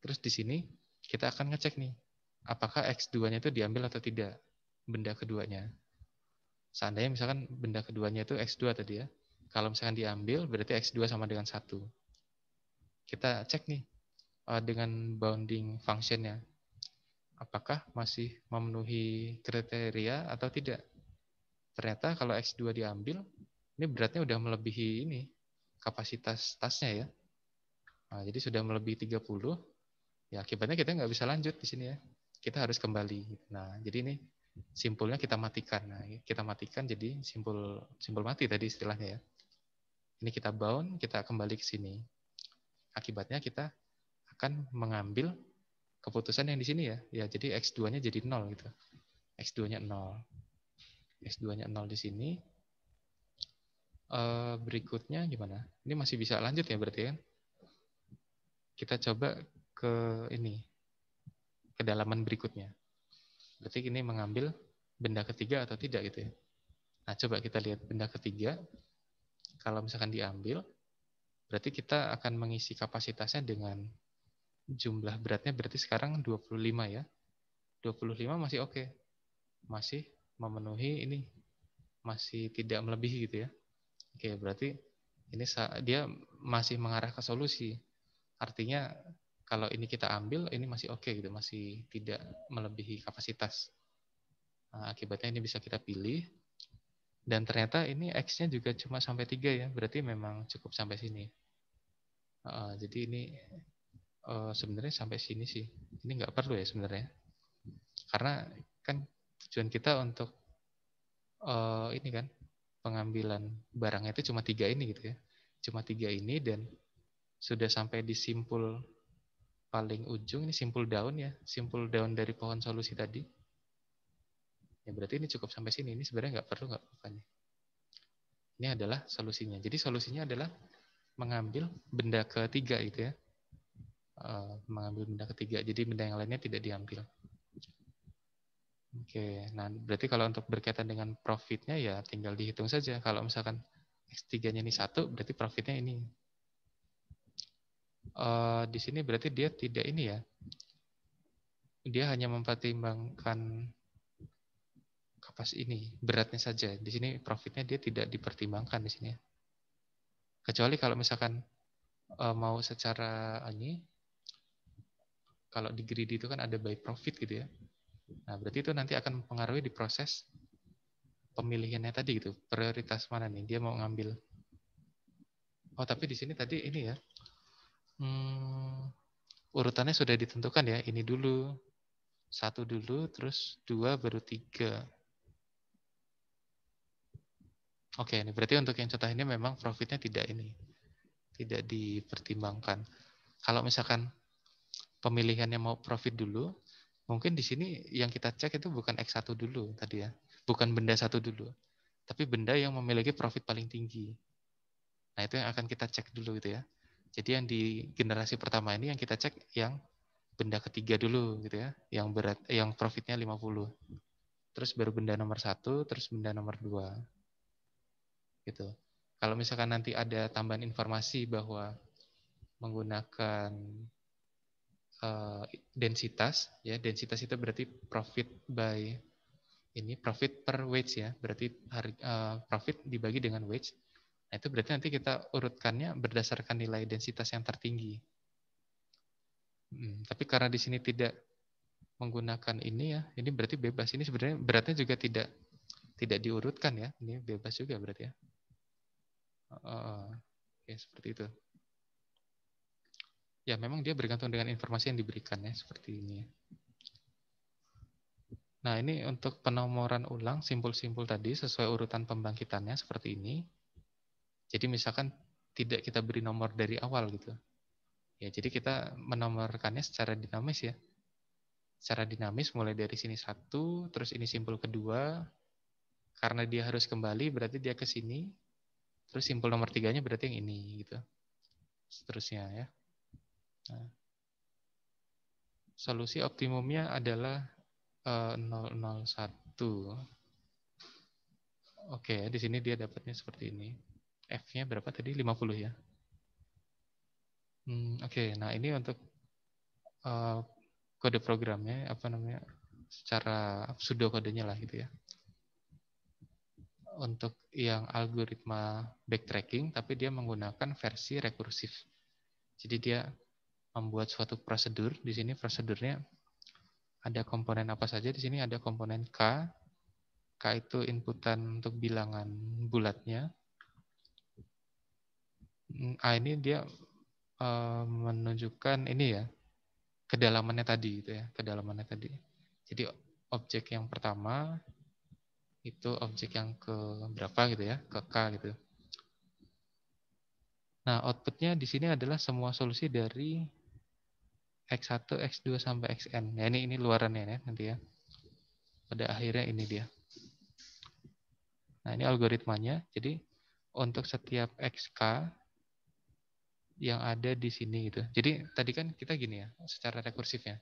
Terus di sini kita akan ngecek nih, apakah X2-nya itu diambil atau tidak, benda keduanya. Seandainya misalkan benda keduanya itu X2 tadi ya. Kalau misalkan diambil, berarti X2 sama dengan 1. Kita cek nih eh, dengan bounding functionnya. Apakah masih memenuhi kriteria atau tidak? Ternyata kalau X2 diambil, ini beratnya udah melebihi ini, kapasitas tasnya ya. Nah, jadi sudah melebihi 30, ya akibatnya kita nggak bisa lanjut di sini ya. Kita harus kembali. Nah, jadi ini simpulnya kita matikan. Nah, ya, kita matikan jadi simpul simpul mati tadi istilahnya ya. Ini kita bound, kita kembali ke sini. Akibatnya kita akan mengambil keputusan yang di sini ya. Ya, jadi x2-nya jadi 0 gitu. x2-nya 0. x2-nya 0 di sini. Eh, berikutnya gimana? Ini masih bisa lanjut ya berarti kan? Kita coba ke ini kedalaman berikutnya. Berarti ini mengambil benda ketiga atau tidak gitu ya. Nah, coba kita lihat benda ketiga. Kalau misalkan diambil, berarti kita akan mengisi kapasitasnya dengan jumlah beratnya berarti sekarang 25 ya. 25 masih oke. Okay. Masih memenuhi ini. Masih tidak melebihi gitu ya. Oke, okay, berarti ini dia masih mengarah ke solusi. Artinya kalau ini kita ambil ini masih oke okay, gitu masih tidak melebihi kapasitas nah, akibatnya ini bisa kita pilih dan ternyata ini x-nya juga cuma sampai tiga ya berarti memang cukup sampai sini uh, jadi ini uh, sebenarnya sampai sini sih ini nggak perlu ya sebenarnya karena kan tujuan kita untuk uh, ini kan pengambilan barangnya itu cuma tiga ini gitu ya cuma tiga ini dan sudah sampai di simpul paling ujung ini simpul daun ya, simpul daun dari pohon solusi tadi. Ya berarti ini cukup sampai sini, ini sebenarnya nggak perlu nggak apa-apa. Ini adalah solusinya. Jadi solusinya adalah mengambil benda ketiga itu ya. Eh, mengambil benda ketiga, jadi benda yang lainnya tidak diambil. Oke, nah berarti kalau untuk berkaitan dengan profitnya ya tinggal dihitung saja. Kalau misalkan X3-nya ini satu, berarti profitnya ini uh, di sini berarti dia tidak ini ya. Dia hanya mempertimbangkan kapas ini, beratnya saja. Di sini profitnya dia tidak dipertimbangkan di sini. Ya. Kecuali kalau misalkan uh, mau secara ini kalau di grid itu kan ada by profit gitu ya. Nah, berarti itu nanti akan mempengaruhi di proses pemilihannya tadi gitu. Prioritas mana nih dia mau ngambil. Oh, tapi di sini tadi ini ya hmm, urutannya sudah ditentukan ya. Ini dulu, satu dulu, terus dua, baru tiga. Oke, ini berarti untuk yang contoh ini memang profitnya tidak ini, tidak dipertimbangkan. Kalau misalkan pemilihannya mau profit dulu, mungkin di sini yang kita cek itu bukan X1 dulu tadi ya, bukan benda satu dulu, tapi benda yang memiliki profit paling tinggi. Nah, itu yang akan kita cek dulu gitu ya. Jadi yang di generasi pertama ini yang kita cek yang benda ketiga dulu gitu ya, yang berat yang profitnya 50. Terus baru benda nomor satu, terus benda nomor dua. Gitu. Kalau misalkan nanti ada tambahan informasi bahwa menggunakan eh, densitas ya, densitas itu berarti profit by ini profit per wage ya, berarti hari, uh, profit dibagi dengan wage Nah, itu berarti nanti kita urutkannya berdasarkan nilai densitas yang tertinggi. Hmm, tapi karena di sini tidak menggunakan ini ya, ini berarti bebas. Ini sebenarnya beratnya juga tidak tidak diurutkan ya. Ini bebas juga berarti ya. Oke, ya seperti itu. Ya memang dia bergantung dengan informasi yang diberikan ya seperti ini. Ya. Nah ini untuk penomoran ulang simpul-simpul tadi sesuai urutan pembangkitannya seperti ini. Jadi misalkan tidak kita beri nomor dari awal gitu. Ya, jadi kita menomorkannya secara dinamis ya. Secara dinamis mulai dari sini satu, terus ini simpul kedua. Karena dia harus kembali berarti dia ke sini. Terus simpul nomor tiganya berarti yang ini gitu. Seterusnya ya. Nah. Solusi optimumnya adalah uh, eh, 001. Oke, di sini dia dapatnya seperti ini. F-nya berapa tadi? 50 ya. Hmm, Oke, okay. nah ini untuk uh, kode programnya, apa namanya, secara pseudo kodenya lah gitu ya. Untuk yang algoritma backtracking, tapi dia menggunakan versi rekursif. Jadi dia membuat suatu prosedur, di sini prosedurnya ada komponen apa saja, di sini ada komponen K, K itu inputan untuk bilangan bulatnya, Hmm, ah, ini dia uh, menunjukkan ini ya kedalamannya tadi itu ya kedalamannya tadi jadi objek yang pertama itu objek yang ke berapa gitu ya ke k gitu nah outputnya di sini adalah semua solusi dari x1 x2 sampai xn ya nah, ini ini luarannya ya nanti ya pada akhirnya ini dia nah ini algoritmanya jadi untuk setiap xk yang ada di sini gitu. Jadi tadi kan kita gini ya, secara rekursif ya.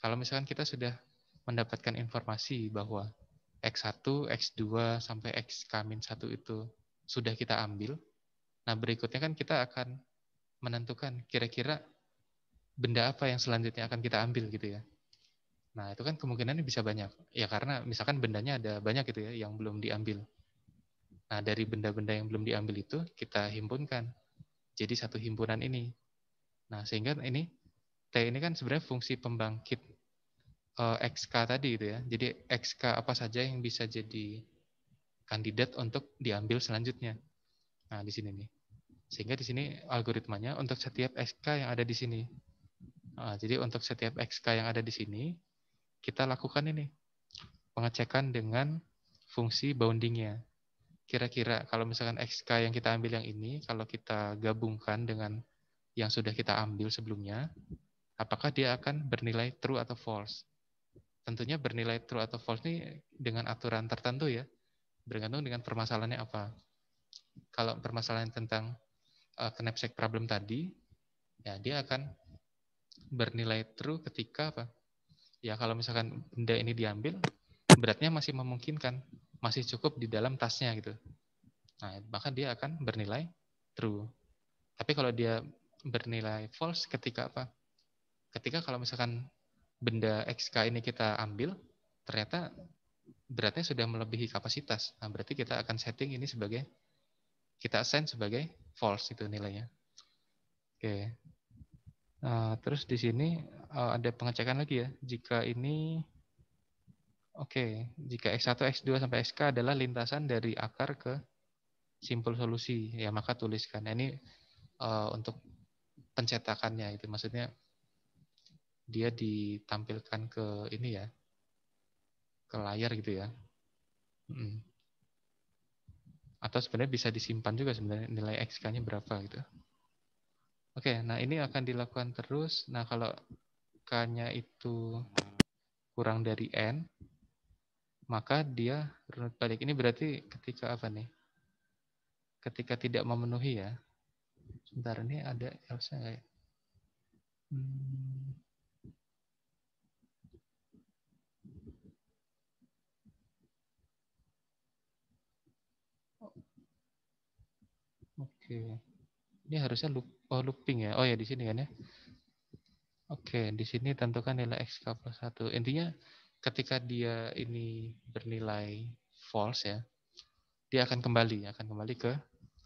Kalau misalkan kita sudah mendapatkan informasi bahwa X1, X2, sampai XK-1 itu sudah kita ambil, nah berikutnya kan kita akan menentukan kira-kira benda apa yang selanjutnya akan kita ambil gitu ya. Nah itu kan kemungkinannya bisa banyak. Ya karena misalkan bendanya ada banyak gitu ya yang belum diambil. Nah dari benda-benda yang belum diambil itu kita himpunkan jadi satu himpunan ini. Nah, sehingga ini T ini kan sebenarnya fungsi pembangkit uh, eh, XK tadi gitu ya. Jadi XK apa saja yang bisa jadi kandidat untuk diambil selanjutnya. Nah, di sini nih. Sehingga di sini algoritmanya untuk setiap XK yang ada di sini. Nah, jadi untuk setiap XK yang ada di sini, kita lakukan ini. Pengecekan dengan fungsi boundingnya kira-kira kalau misalkan XK yang kita ambil yang ini, kalau kita gabungkan dengan yang sudah kita ambil sebelumnya, apakah dia akan bernilai true atau false? Tentunya bernilai true atau false ini dengan aturan tertentu ya, bergantung dengan permasalahannya apa. Kalau permasalahan tentang uh, knapsack problem tadi, ya dia akan bernilai true ketika apa? Ya kalau misalkan benda ini diambil, beratnya masih memungkinkan masih cukup di dalam tasnya gitu. Nah, maka dia akan bernilai true. Tapi kalau dia bernilai false ketika apa? Ketika kalau misalkan benda XK ini kita ambil, ternyata beratnya sudah melebihi kapasitas. Nah, berarti kita akan setting ini sebagai kita assign sebagai false itu nilainya. Oke. Nah, terus di sini eh, ada pengecekan lagi ya. Jika ini Oke, jika X1, X2, sampai XK adalah lintasan dari akar ke simpul solusi, ya maka tuliskan. Ini uh, untuk pencetakannya, itu maksudnya dia ditampilkan ke ini ya, ke layar gitu ya. Hmm. Atau sebenarnya bisa disimpan juga sebenarnya nilai XK-nya berapa gitu. Oke, nah ini akan dilakukan terus. Nah kalau K-nya itu kurang dari N, maka dia runut balik. Ini berarti ketika apa nih? Ketika tidak memenuhi ya. Sebentar ini ada harusnya nggak ya? Hmm. Oke. Ini harusnya loop, oh, looping ya. Oh ya di sini kan ya. Oke, di sini tentukan nilai x plus satu. Intinya ketika dia ini bernilai false ya, dia akan kembali, akan kembali ke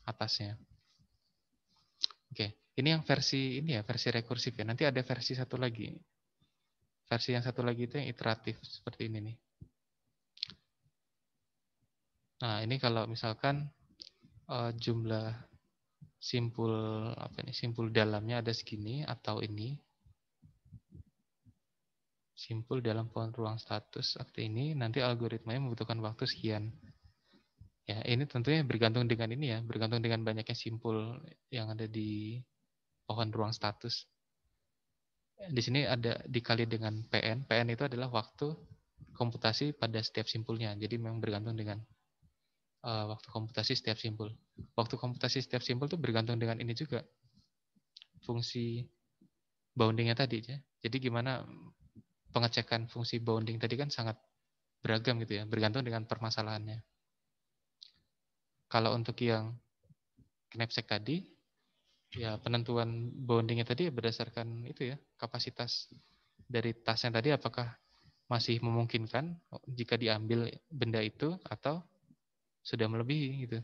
atasnya. Oke, ini yang versi ini ya, versi rekursif ya. Nanti ada versi satu lagi. Versi yang satu lagi itu yang iteratif seperti ini nih. Nah, ini kalau misalkan uh, jumlah simpul apa ini simpul dalamnya ada segini atau ini simpul dalam pohon ruang status seperti ini, nanti algoritmanya membutuhkan waktu sekian. Ya, ini tentunya bergantung dengan ini ya, bergantung dengan banyaknya simpul yang ada di pohon ruang status. Di sini ada dikali dengan PN. PN itu adalah waktu komputasi pada setiap simpulnya. Jadi memang bergantung dengan uh, waktu komputasi setiap simpul. Waktu komputasi setiap simpul itu bergantung dengan ini juga. Fungsi boundingnya tadi ya. Jadi gimana pengecekan fungsi bounding tadi kan sangat beragam gitu ya, bergantung dengan permasalahannya. Kalau untuk yang knapsack tadi, ya penentuan boundingnya tadi berdasarkan itu ya, kapasitas dari tasnya tadi apakah masih memungkinkan jika diambil benda itu atau sudah melebihi gitu.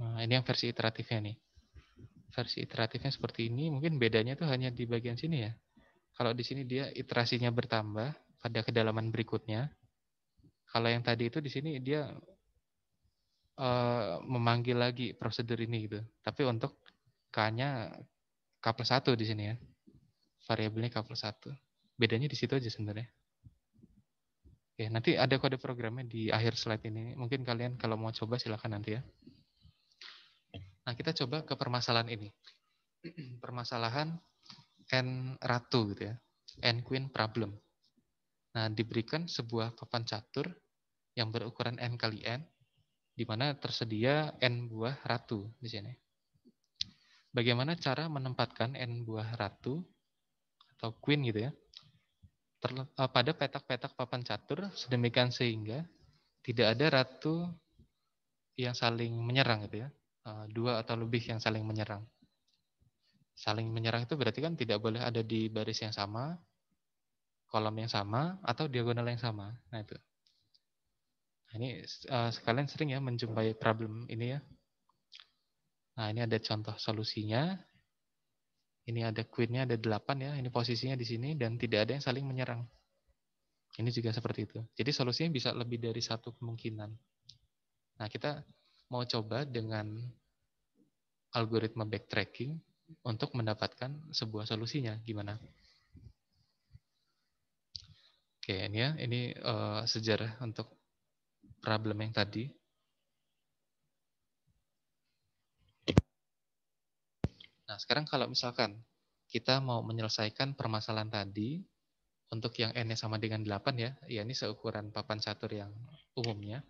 Nah, ini yang versi iteratifnya nih. Versi iteratifnya seperti ini, mungkin bedanya tuh hanya di bagian sini ya, kalau di sini dia iterasinya bertambah pada kedalaman berikutnya. Kalau yang tadi itu di sini dia uh, memanggil lagi prosedur ini gitu. Tapi untuk K-nya K plus 1 di sini ya. Variabelnya K plus 1. Bedanya di situ aja sebenarnya. Oke, nanti ada kode programnya di akhir slide ini. Mungkin kalian kalau mau coba silakan nanti ya. Nah, kita coba ke permasalahan ini. permasalahan n ratu gitu ya, n queen problem. Nah, diberikan sebuah papan catur yang berukuran n kali n, di mana tersedia n buah ratu di sini. Bagaimana cara menempatkan n buah ratu atau queen gitu ya? Eh, pada petak-petak papan catur sedemikian sehingga tidak ada ratu yang saling menyerang gitu ya eh, dua atau lebih yang saling menyerang saling menyerang itu berarti kan tidak boleh ada di baris yang sama, kolom yang sama, atau diagonal yang sama. Nah itu. Nah, ini uh, sekalian sering ya menjumpai problem ini ya. Nah ini ada contoh solusinya. Ini ada queennya ada delapan ya. Ini posisinya di sini dan tidak ada yang saling menyerang. Ini juga seperti itu. Jadi solusinya bisa lebih dari satu kemungkinan. Nah kita mau coba dengan algoritma backtracking untuk mendapatkan sebuah solusinya gimana oke ini ya ini uh, sejarah untuk problem yang tadi nah sekarang kalau misalkan kita mau menyelesaikan permasalahan tadi untuk yang n sama dengan 8 ya, ya ini seukuran papan catur yang umumnya.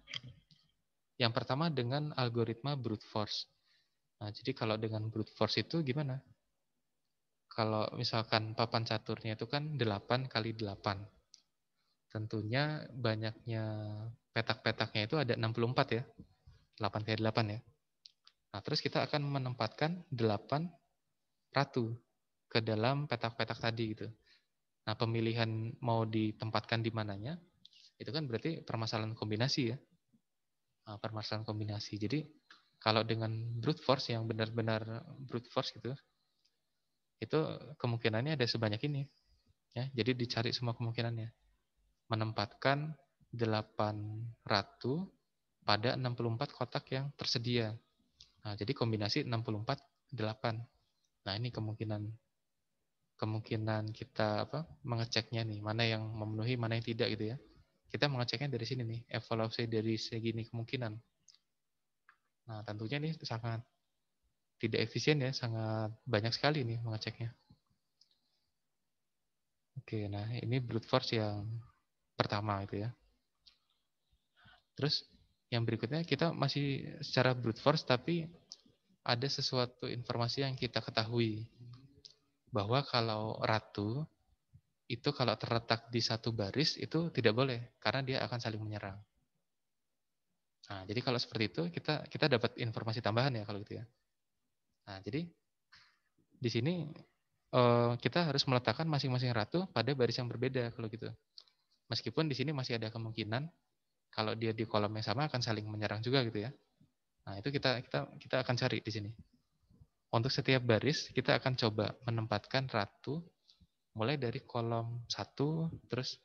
Yang pertama dengan algoritma brute force. Nah, jadi kalau dengan brute force itu gimana? Kalau misalkan papan caturnya itu kan 8 kali 8. Tentunya banyaknya petak-petaknya itu ada 64 ya. 8 kali 8 ya. Nah, terus kita akan menempatkan 8 ratu ke dalam petak-petak tadi gitu. Nah, pemilihan mau ditempatkan di mananya, itu kan berarti permasalahan kombinasi ya. Nah, permasalahan kombinasi. Jadi, kalau dengan brute force yang benar-benar brute force gitu, itu kemungkinannya ada sebanyak ini. Ya, jadi dicari semua kemungkinannya. Menempatkan 8 ratu pada 64 kotak yang tersedia. Nah, jadi kombinasi 64 8. Nah, ini kemungkinan kemungkinan kita apa mengeceknya nih, mana yang memenuhi, mana yang tidak gitu ya. Kita mengeceknya dari sini nih, evaluasi dari segini kemungkinan. Nah, tentunya ini sangat tidak efisien ya, sangat banyak sekali nih mengeceknya. Oke, nah ini brute force yang pertama itu ya. Terus yang berikutnya kita masih secara brute force tapi ada sesuatu informasi yang kita ketahui bahwa kalau ratu itu kalau terletak di satu baris itu tidak boleh karena dia akan saling menyerang. Nah, jadi kalau seperti itu kita kita dapat informasi tambahan ya kalau gitu ya. Nah, jadi di sini eh, kita harus meletakkan masing-masing ratu pada baris yang berbeda kalau gitu. Meskipun di sini masih ada kemungkinan kalau dia di kolom yang sama akan saling menyerang juga gitu ya. Nah, itu kita kita kita akan cari di sini. Untuk setiap baris kita akan coba menempatkan ratu mulai dari kolom 1 terus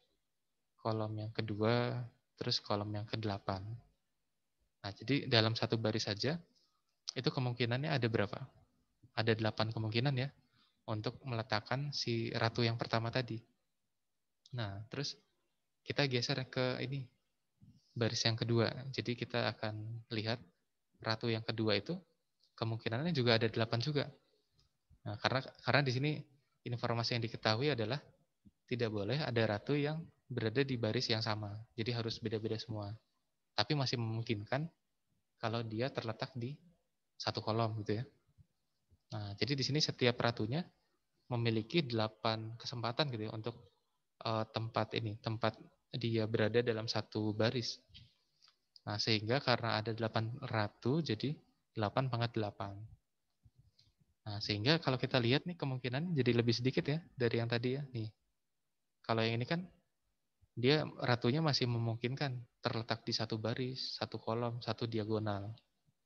kolom yang kedua terus kolom yang ke-8 Nah, jadi dalam satu baris saja itu kemungkinannya ada berapa? Ada delapan kemungkinan ya untuk meletakkan si ratu yang pertama tadi. Nah, terus kita geser ke ini baris yang kedua. Jadi kita akan lihat ratu yang kedua itu kemungkinannya juga ada delapan juga. Nah, karena karena di sini informasi yang diketahui adalah tidak boleh ada ratu yang berada di baris yang sama. Jadi harus beda-beda semua tapi masih memungkinkan kalau dia terletak di satu kolom gitu ya. Nah, jadi di sini setiap ratunya memiliki 8 kesempatan gitu ya untuk uh, tempat ini, tempat dia berada dalam satu baris. Nah, sehingga karena ada 8 ratu jadi 8 pangkat 8. Nah, sehingga kalau kita lihat nih kemungkinan jadi lebih sedikit ya dari yang tadi ya. Nih. Kalau yang ini kan dia ratunya masih memungkinkan terletak di satu baris, satu kolom, satu diagonal.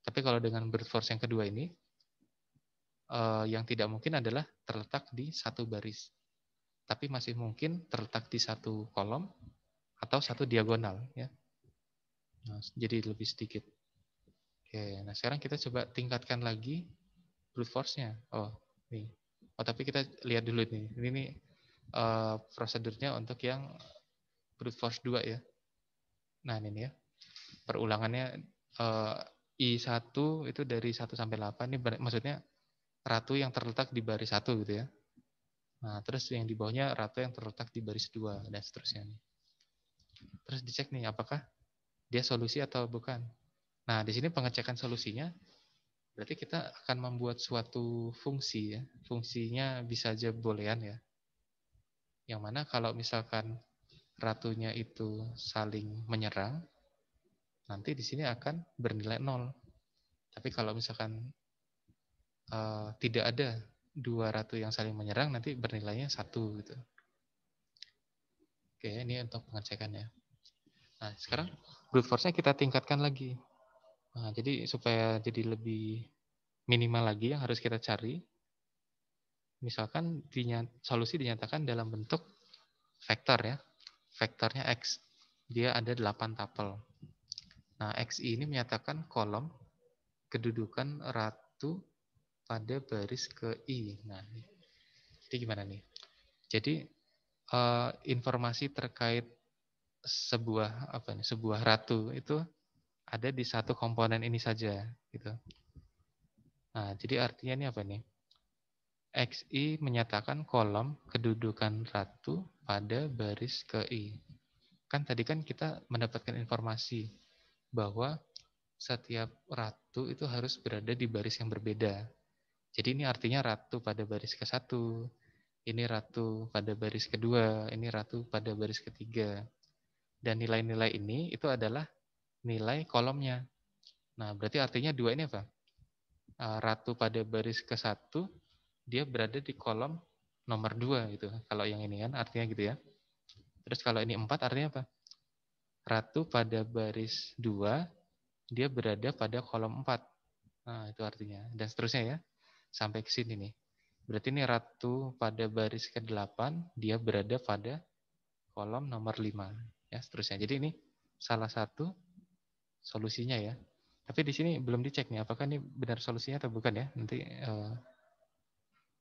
Tapi kalau dengan brute force yang kedua ini, eh, yang tidak mungkin adalah terletak di satu baris, tapi masih mungkin terletak di satu kolom atau satu diagonal, ya. Nah, jadi lebih sedikit. Oke, nah sekarang kita coba tingkatkan lagi brute force-nya. Oh, nih. Oh, tapi kita lihat dulu nih. Ini nih uh, prosedurnya untuk yang brute force 2 ya. Nah, ini ya. Perulangannya eh, I1 itu dari 1 sampai 8 ini maksudnya ratu yang terletak di baris 1 gitu ya. Nah, terus yang di bawahnya ratu yang terletak di baris 2 dan seterusnya nih. Terus dicek nih apakah dia solusi atau bukan. Nah, di sini pengecekan solusinya berarti kita akan membuat suatu fungsi ya. Fungsinya bisa aja boolean ya. Yang mana kalau misalkan ratunya itu saling menyerang, nanti di sini akan bernilai nol. Tapi kalau misalkan uh, tidak ada dua ratu yang saling menyerang, nanti bernilainya satu gitu. Oke, ini untuk pengecekannya. Nah, sekarang brute force-nya kita tingkatkan lagi. Nah, jadi supaya jadi lebih minimal lagi yang harus kita cari. Misalkan dinyat, solusi dinyatakan dalam bentuk vektor ya, vektornya X. Dia ada 8 tapel. Nah, x ini menyatakan kolom kedudukan ratu pada baris ke I. Nah, jadi gimana nih? Jadi uh, informasi terkait sebuah apa nih, sebuah ratu itu ada di satu komponen ini saja gitu. Nah, jadi artinya ini apa nih? XI menyatakan kolom kedudukan ratu pada baris ke I. Kan tadi kan kita mendapatkan informasi bahwa setiap ratu itu harus berada di baris yang berbeda. Jadi ini artinya ratu pada baris ke-1, ini ratu pada baris kedua, ini ratu pada baris ketiga. Dan nilai-nilai ini itu adalah nilai kolomnya. Nah, berarti artinya dua ini apa? Eh, ratu pada baris ke-1 dia berada di kolom nomor dua itu kalau yang ini kan artinya gitu ya. Terus kalau ini empat artinya apa? Ratu pada baris dua dia berada pada kolom empat. Nah, itu artinya. Dan seterusnya ya. Sampai ke sini nih. Berarti ini ratu pada baris ke delapan dia berada pada kolom nomor lima. ya seterusnya. Jadi ini salah satu solusinya ya. Tapi di sini belum dicek nih apakah ini benar solusinya atau bukan ya. Nanti uh,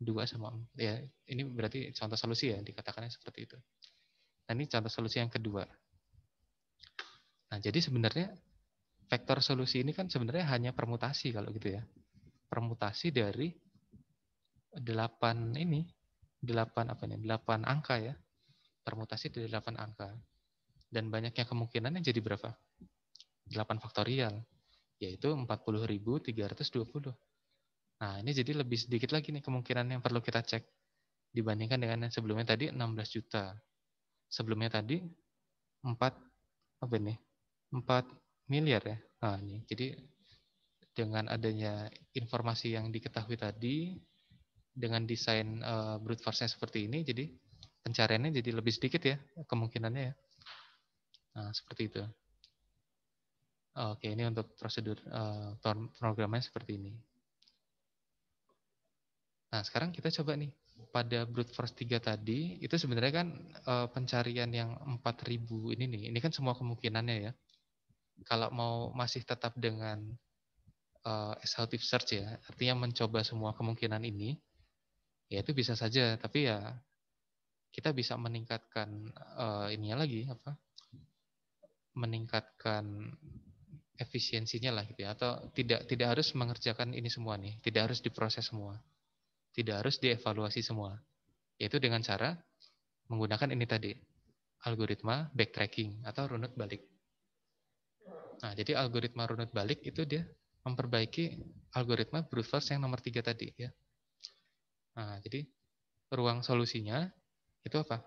2 sama ya ini berarti contoh solusi ya dikatakannya seperti itu. Nah, ini contoh solusi yang kedua. Nah, jadi sebenarnya vektor solusi ini kan sebenarnya hanya permutasi kalau gitu ya. Permutasi dari 8 ini 8 apa nih? 8 angka ya. Permutasi dari 8 angka. Dan banyaknya kemungkinannya jadi berapa? 8 faktorial yaitu 40.320. Nah, ini jadi lebih sedikit lagi nih kemungkinan yang perlu kita cek dibandingkan dengan yang sebelumnya tadi 16 juta. Sebelumnya tadi 4 apa ini? 4 miliar ya. Nah, ini. Jadi dengan adanya informasi yang diketahui tadi dengan desain uh, brute force-nya seperti ini jadi pencariannya jadi lebih sedikit ya kemungkinannya ya. Nah, seperti itu. Oke, ini untuk prosedur uh, programnya seperti ini. Nah, sekarang kita coba nih pada brute force 3 tadi itu sebenarnya kan e, pencarian yang 4000 ini nih. Ini kan semua kemungkinannya ya. Kalau mau masih tetap dengan e, eh, exhaustive search ya, artinya mencoba semua kemungkinan ini ya itu bisa saja, tapi ya kita bisa meningkatkan e, ininya lagi apa? meningkatkan efisiensinya lah gitu ya atau tidak tidak harus mengerjakan ini semua nih, tidak harus diproses semua tidak harus dievaluasi semua. Yaitu dengan cara menggunakan ini tadi, algoritma backtracking atau runut balik. Nah, jadi algoritma runut balik itu dia memperbaiki algoritma brute force yang nomor tiga tadi ya. Nah, jadi ruang solusinya itu apa?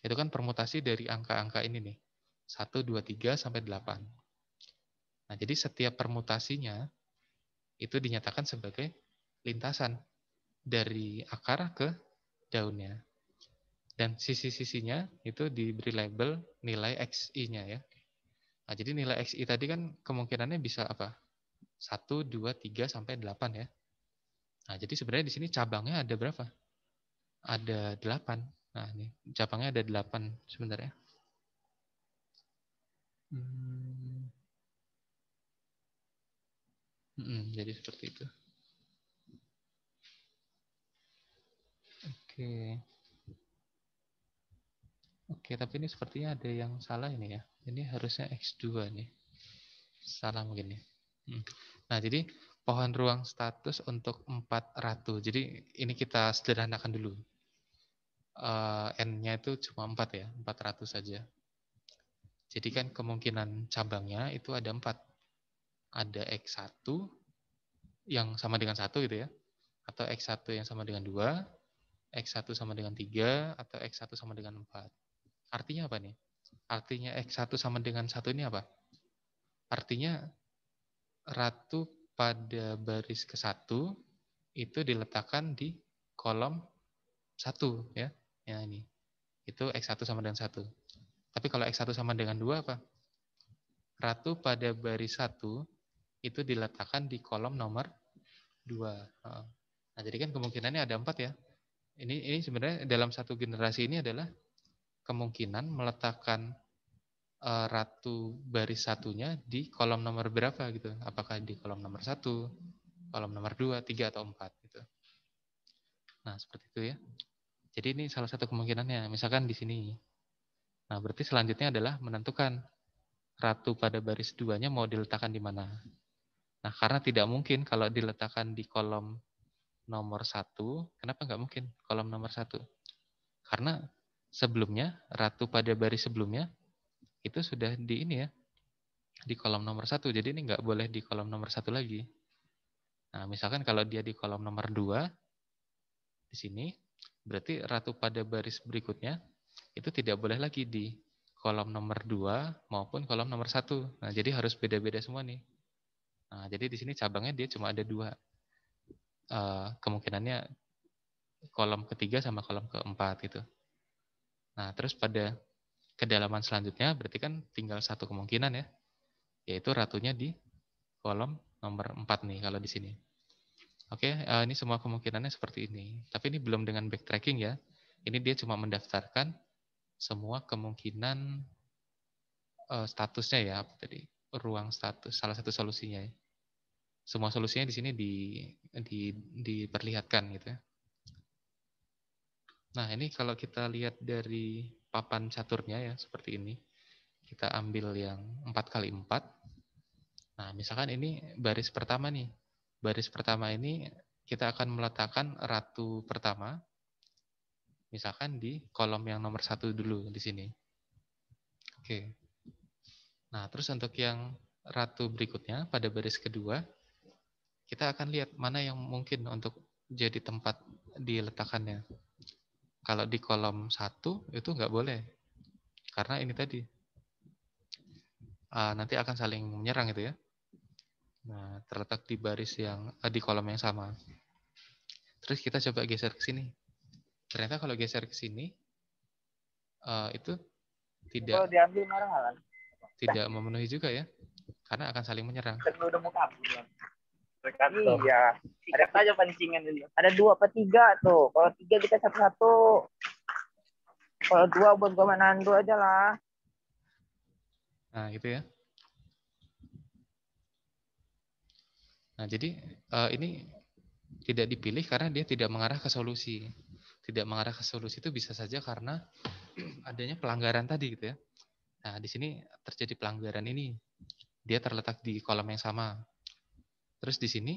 Itu kan permutasi dari angka-angka ini nih. 1, 2, 3, sampai 8. Nah, jadi setiap permutasinya itu dinyatakan sebagai lintasan dari akar ke daunnya. Dan sisi-sisinya itu diberi label nilai XI-nya ya. Nah, jadi nilai XI tadi kan kemungkinannya bisa apa? 1, 2, 3, sampai 8 ya. Nah, jadi sebenarnya di sini cabangnya ada berapa? Ada 8. Nah, ini cabangnya ada 8 sebenarnya. Hmm. Hmm, jadi seperti itu. Oke. Oke, tapi ini sepertinya ada yang salah ini ya. Ini harusnya X2 nih. Salah mungkin ya. Nah, jadi pohon ruang status untuk 4 ratu. Jadi ini kita sederhanakan dulu. Eh, N-nya itu cuma 4 ya, 4 ratu saja. Jadi kan kemungkinan cabangnya itu ada 4. Ada X1 yang sama dengan 1 gitu ya. Atau X1 yang sama dengan 2 X1 sama dengan 3 atau X1 sama dengan 4. Artinya apa nih? Artinya X1 sama dengan 1 ini apa? Artinya ratu pada baris ke-1 itu diletakkan di kolom 1 ya. Ya ini. Itu X1 sama dengan 1. Tapi kalau X1 sama dengan 2 apa? Ratu pada baris 1 itu diletakkan di kolom nomor 2. Nah, jadi kan kemungkinannya ada 4 ya. Ini ini sebenarnya dalam satu generasi ini adalah kemungkinan meletakkan uh, ratu baris satunya di kolom nomor berapa gitu. Apakah di kolom nomor satu, kolom nomor dua, tiga atau empat gitu. Nah seperti itu ya. Jadi ini salah satu kemungkinannya. Misalkan di sini. Nah berarti selanjutnya adalah menentukan ratu pada baris duanya mau diletakkan di mana. Nah karena tidak mungkin kalau diletakkan di kolom nomor satu. Kenapa nggak mungkin kolom nomor satu? Karena sebelumnya ratu pada baris sebelumnya itu sudah di ini ya di kolom nomor satu. Jadi ini nggak boleh di kolom nomor satu lagi. Nah misalkan kalau dia di kolom nomor dua di sini berarti ratu pada baris berikutnya itu tidak boleh lagi di kolom nomor dua maupun kolom nomor satu. Nah, jadi harus beda-beda semua nih. Nah, jadi di sini cabangnya dia cuma ada dua. Eh, kemungkinannya kolom ketiga sama kolom keempat gitu. Nah, terus pada kedalaman selanjutnya berarti kan tinggal satu kemungkinan ya, yaitu ratunya di kolom nomor 4 nih kalau di sini. Oke, eh, ini semua kemungkinannya seperti ini. Tapi ini belum dengan backtracking ya. Ini dia cuma mendaftarkan semua kemungkinan eh, statusnya ya, apa tadi? ruang status, salah satu solusinya ya semua solusinya di sini di, di diperlihatkan gitu ya. Nah, ini kalau kita lihat dari papan caturnya ya seperti ini. Kita ambil yang 4 kali 4. Nah, misalkan ini baris pertama nih. Baris pertama ini kita akan meletakkan ratu pertama misalkan di kolom yang nomor satu dulu di sini. Oke. Nah, terus untuk yang ratu berikutnya pada baris kedua kita akan lihat mana yang mungkin untuk jadi tempat diletakkannya. Kalau di kolom satu itu nggak boleh, karena ini tadi uh, nanti akan saling menyerang itu ya. Nah, terletak di baris yang uh, di kolom yang sama. Terus kita coba geser ke sini. Ternyata kalau geser ke sini uh, itu tidak kalau marah kan? Tidak memenuhi juga ya. Karena akan saling menyerang. Tergantung. iya. Ada apa aja pancingan dulu. Ada dua apa tiga tuh. Kalau tiga kita satu-satu. Kalau dua buat gue dua aja lah. Nah, gitu ya. Nah, jadi uh, ini tidak dipilih karena dia tidak mengarah ke solusi. Tidak mengarah ke solusi itu bisa saja karena adanya pelanggaran tadi gitu ya. Nah, di sini terjadi pelanggaran ini. Dia terletak di kolam yang sama. Terus di sini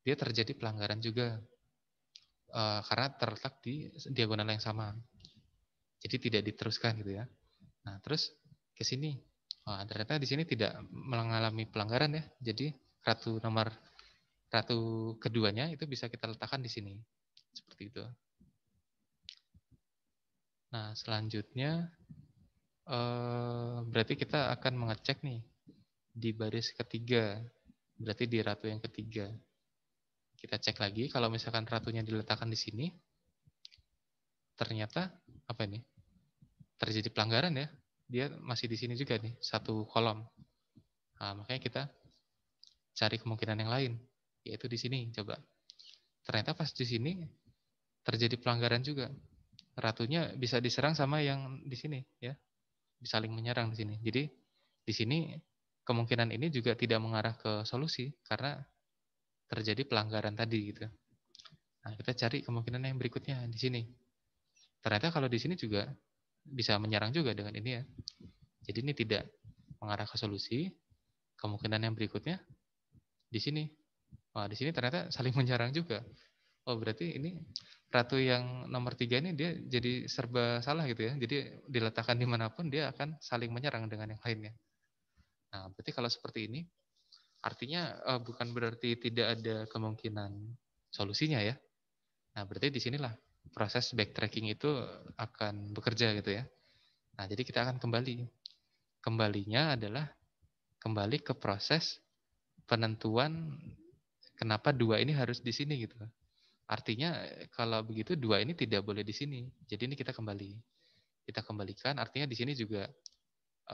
dia terjadi pelanggaran juga uh, karena terletak di diagonal yang sama. Jadi tidak diteruskan gitu ya. Nah terus ke sini, oh, ternyata di sini tidak mengalami pelanggaran ya. Jadi ratu nomor ratu keduanya itu bisa kita letakkan di sini seperti itu. Nah selanjutnya eh, berarti kita akan mengecek nih di baris ketiga Berarti di ratu yang ketiga. Kita cek lagi, kalau misalkan ratunya diletakkan di sini, ternyata apa ini? Terjadi pelanggaran ya. Dia masih di sini juga nih, satu kolom. Nah, makanya kita cari kemungkinan yang lain, yaitu di sini coba. Ternyata pas di sini terjadi pelanggaran juga. Ratunya bisa diserang sama yang di sini ya. bisa Saling menyerang di sini. Jadi di sini kemungkinan ini juga tidak mengarah ke solusi karena terjadi pelanggaran tadi gitu. Nah, kita cari kemungkinan yang berikutnya di sini. Ternyata kalau di sini juga bisa menyerang juga dengan ini ya. Jadi ini tidak mengarah ke solusi. Kemungkinan yang berikutnya di sini. Wah, di sini ternyata saling menyerang juga. Oh, berarti ini ratu yang nomor tiga ini dia jadi serba salah gitu ya. Jadi diletakkan dimanapun dia akan saling menyerang dengan yang lainnya. Nah, berarti kalau seperti ini, artinya uh, bukan berarti tidak ada kemungkinan solusinya ya. Nah, berarti di sinilah proses backtracking itu akan bekerja gitu ya. Nah, jadi kita akan kembali. Kembalinya adalah kembali ke proses penentuan kenapa dua ini harus di sini gitu. Artinya kalau begitu dua ini tidak boleh di sini. Jadi ini kita kembali. Kita kembalikan artinya di sini juga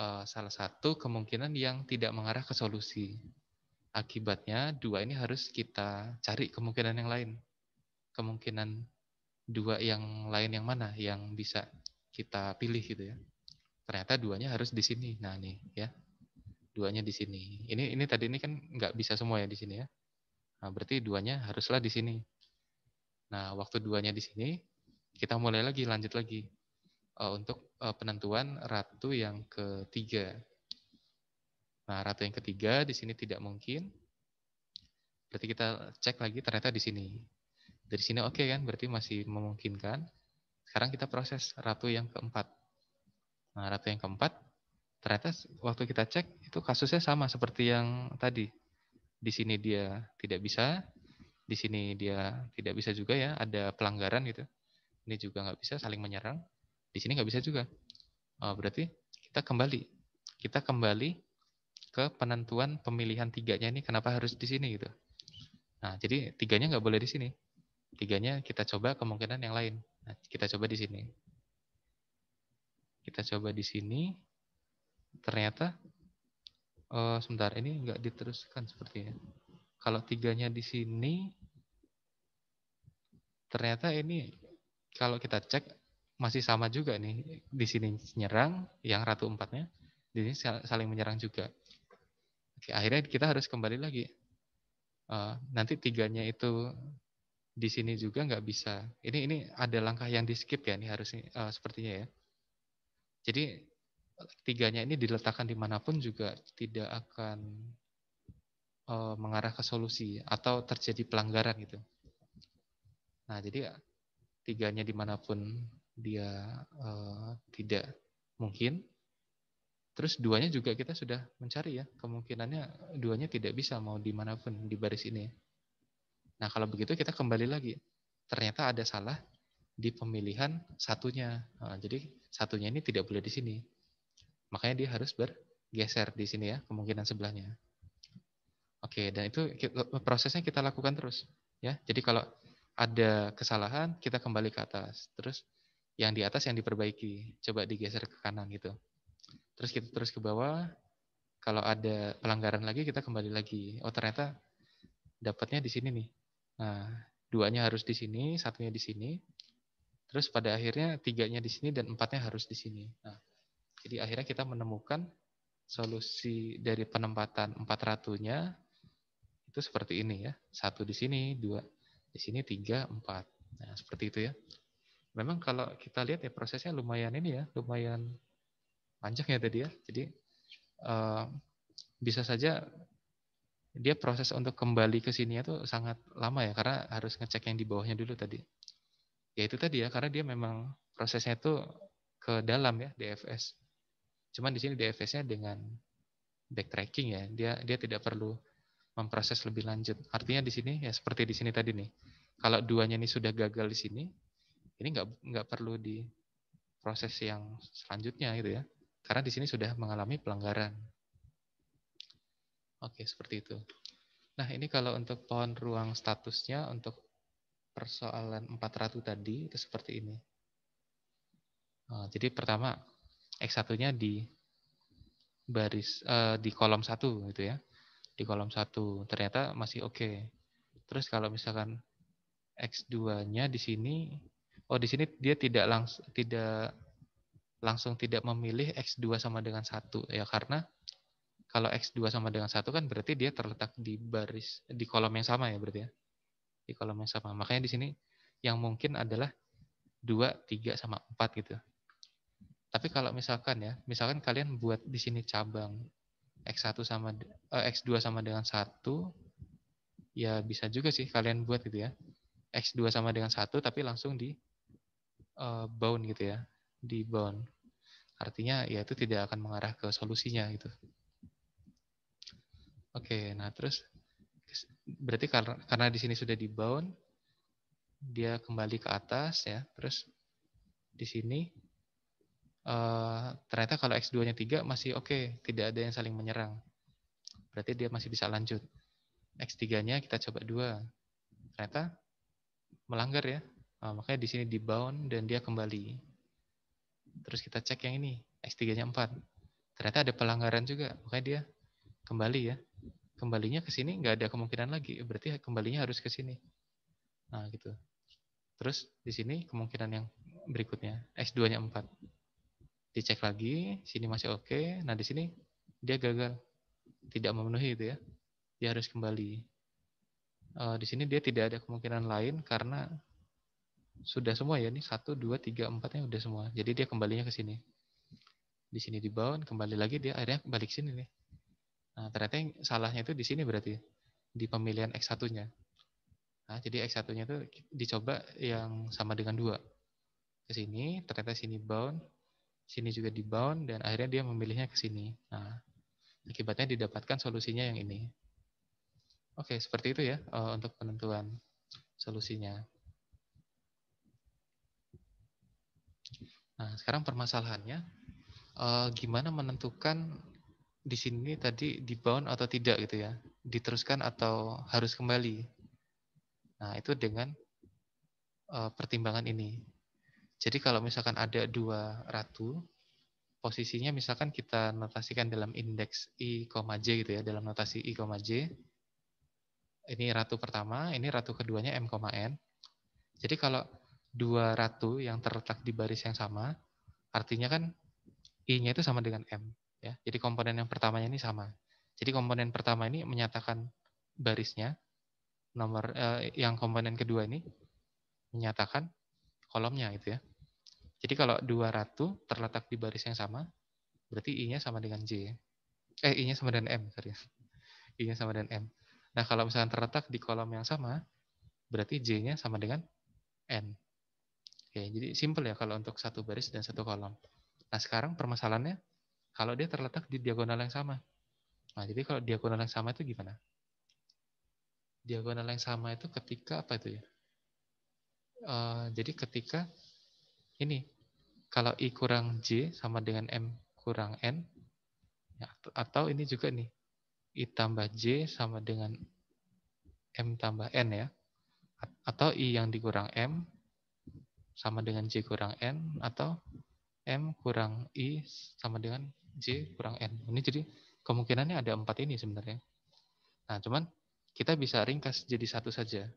uh, salah satu kemungkinan yang tidak mengarah ke solusi. Akibatnya dua ini harus kita cari kemungkinan yang lain. Kemungkinan dua yang lain yang mana yang bisa kita pilih gitu ya. Ternyata duanya harus di sini. Nah nih ya, duanya di sini. Ini ini tadi ini kan nggak bisa semua ya di sini ya. Nah berarti duanya haruslah di sini. Nah waktu duanya di sini, kita mulai lagi lanjut lagi uh, untuk uh, penentuan ratu yang ketiga. Nah, ratu yang ketiga di sini tidak mungkin. Berarti kita cek lagi ternyata di sini. Dari sini oke okay kan, berarti masih memungkinkan. Sekarang kita proses ratu yang keempat. Nah, ratu yang keempat ternyata waktu kita cek itu kasusnya sama seperti yang tadi. Di sini dia tidak bisa, di sini dia tidak bisa juga ya, ada pelanggaran gitu. Ini juga nggak bisa saling menyerang. Di sini nggak bisa juga. Oh, berarti kita kembali. Kita kembali ke penentuan pemilihan tiganya ini kenapa harus di sini gitu. Nah, jadi tiganya nggak boleh di sini. Tiganya kita coba kemungkinan yang lain. Nah, kita coba di sini. Kita coba di sini. Ternyata, oh, sebentar, ini nggak diteruskan sepertinya. Kalau tiganya di sini, ternyata ini kalau kita cek masih sama juga nih di sini nyerang yang ratu empatnya di sini saling menyerang juga Oke, akhirnya kita harus kembali lagi uh, nanti tiganya itu di sini juga nggak bisa ini ini ada langkah yang di skip ya ini harus uh, eh, sepertinya ya jadi tiganya ini diletakkan dimanapun juga tidak akan uh, mengarah ke solusi atau terjadi pelanggaran gitu nah jadi tiganya dimanapun dia uh, tidak mungkin. Terus duanya juga kita sudah mencari ya, kemungkinannya duanya tidak bisa mau dimanapun di baris ini. Ya. Nah kalau begitu kita kembali lagi, ternyata ada salah di pemilihan satunya. Nah, jadi satunya ini tidak boleh di sini. Makanya dia harus bergeser di sini ya, kemungkinan sebelahnya. Oke, dan itu prosesnya kita lakukan terus ya. Jadi kalau ada kesalahan, kita kembali ke atas. Terus yang di atas yang diperbaiki. Coba digeser ke kanan gitu. Terus kita terus ke bawah. Kalau ada pelanggaran lagi kita kembali lagi. Oh ternyata dapatnya di sini nih. Nah, duanya harus di sini, satunya di sini. Terus pada akhirnya tiganya di sini dan empatnya harus di sini. Nah, jadi akhirnya kita menemukan solusi dari penempatan empat ratunya itu seperti ini ya. Satu di sini, dua di sini, tiga, empat. Nah, seperti itu ya memang kalau kita lihat ya prosesnya lumayan ini ya, lumayan panjang ya tadi ya. Jadi uh, bisa saja dia proses untuk kembali ke sini itu ya sangat lama ya karena harus ngecek yang di bawahnya dulu tadi. Ya itu tadi ya karena dia memang prosesnya itu ke dalam ya DFS. Cuman di sini DFS-nya dengan backtracking ya. Dia dia tidak perlu memproses lebih lanjut. Artinya di sini ya seperti di sini tadi nih. Kalau duanya ini sudah gagal di sini, ini nggak nggak perlu di proses yang selanjutnya gitu ya karena di sini sudah mengalami pelanggaran oke seperti itu nah ini kalau untuk pohon ruang statusnya untuk persoalan 400 tadi itu seperti ini nah, jadi pertama X1-nya di baris eh, di kolom satu gitu ya di kolom satu ternyata masih oke okay. terus kalau misalkan X2-nya di sini Oh, di sini dia tidak langsung tidak langsung tidak memilih X2 sama dengan 1 ya karena kalau X2 sama dengan 1 kan berarti dia terletak di baris di kolom yang sama ya berarti ya. Di kolom yang sama. Makanya di sini yang mungkin adalah 2, 3 sama 4 gitu. Tapi kalau misalkan ya, misalkan kalian buat di sini cabang X1 sama eh, X2 sama dengan 1 ya bisa juga sih kalian buat gitu ya. X2 sama dengan 1 tapi langsung di uh, bound gitu ya, di bound. Artinya ya itu tidak akan mengarah ke solusinya gitu. Oke, nah terus berarti karena, karena di sini sudah di bound, dia kembali ke atas ya, terus di sini uh, ternyata kalau X2-nya 3 masih oke, okay, tidak ada yang saling menyerang. Berarti dia masih bisa lanjut. X3-nya kita coba dua, Ternyata melanggar ya, Nah, makanya di sini dibound dan dia kembali. Terus kita cek yang ini, X3-nya 4. Ternyata ada pelanggaran juga, makanya dia kembali ya. Kembalinya ke sini nggak ada kemungkinan lagi, berarti kembalinya harus ke sini. Nah, gitu. Terus di sini kemungkinan yang berikutnya, X2-nya 4. Dicek lagi, sini masih oke. Okay. Nah, di sini dia gagal. Tidak memenuhi itu ya. Dia harus kembali. Uh, di sini dia tidak ada kemungkinan lain karena sudah semua ya ini satu dua tiga empatnya udah semua jadi dia kembalinya ke sini di sini di bawah kembali lagi dia akhirnya balik sini nih nah ternyata yang salahnya itu di sini berarti di pemilihan x satunya nah jadi x satunya itu dicoba yang sama dengan dua ke sini ternyata sini bound sini juga di bound dan akhirnya dia memilihnya ke sini nah akibatnya didapatkan solusinya yang ini oke seperti itu ya eh, untuk penentuan solusinya Nah, sekarang permasalahannya uh, gimana menentukan di sini tadi dibound atau tidak gitu ya, diteruskan atau harus kembali. Nah, itu dengan uh, pertimbangan ini. Jadi kalau misalkan ada dua ratu, posisinya misalkan kita notasikan dalam indeks I, J gitu ya, dalam notasi I, J. Ini ratu pertama, ini ratu keduanya M, N. Jadi kalau dua ratu yang terletak di baris yang sama, artinya kan I-nya itu sama dengan M. Ya. Jadi komponen yang pertamanya ini sama. Jadi komponen pertama ini menyatakan barisnya, nomor eh, yang komponen kedua ini menyatakan kolomnya gitu ya. Jadi kalau dua ratu terletak di baris yang sama, berarti I-nya sama dengan J. Ya. Eh, I-nya sama dengan M, sorry. I-nya sama dengan M. Nah, kalau misalnya terletak di kolom yang sama, berarti J-nya sama dengan N. Oke, jadi simple ya kalau untuk satu baris dan satu kolom. Nah, sekarang permasalahannya kalau dia terletak di diagonal yang sama. Nah, jadi kalau diagonal yang sama itu gimana? Diagonal yang sama itu ketika apa itu ya? Uh, jadi ketika ini, kalau I kurang J sama dengan M kurang N, ya, atau ini juga nih, I tambah J sama dengan M tambah N ya, atau I yang dikurang M sama dengan J kurang N atau M kurang I sama dengan J kurang N. Ini jadi kemungkinannya ada empat ini sebenarnya. Nah, cuman kita bisa ringkas jadi satu saja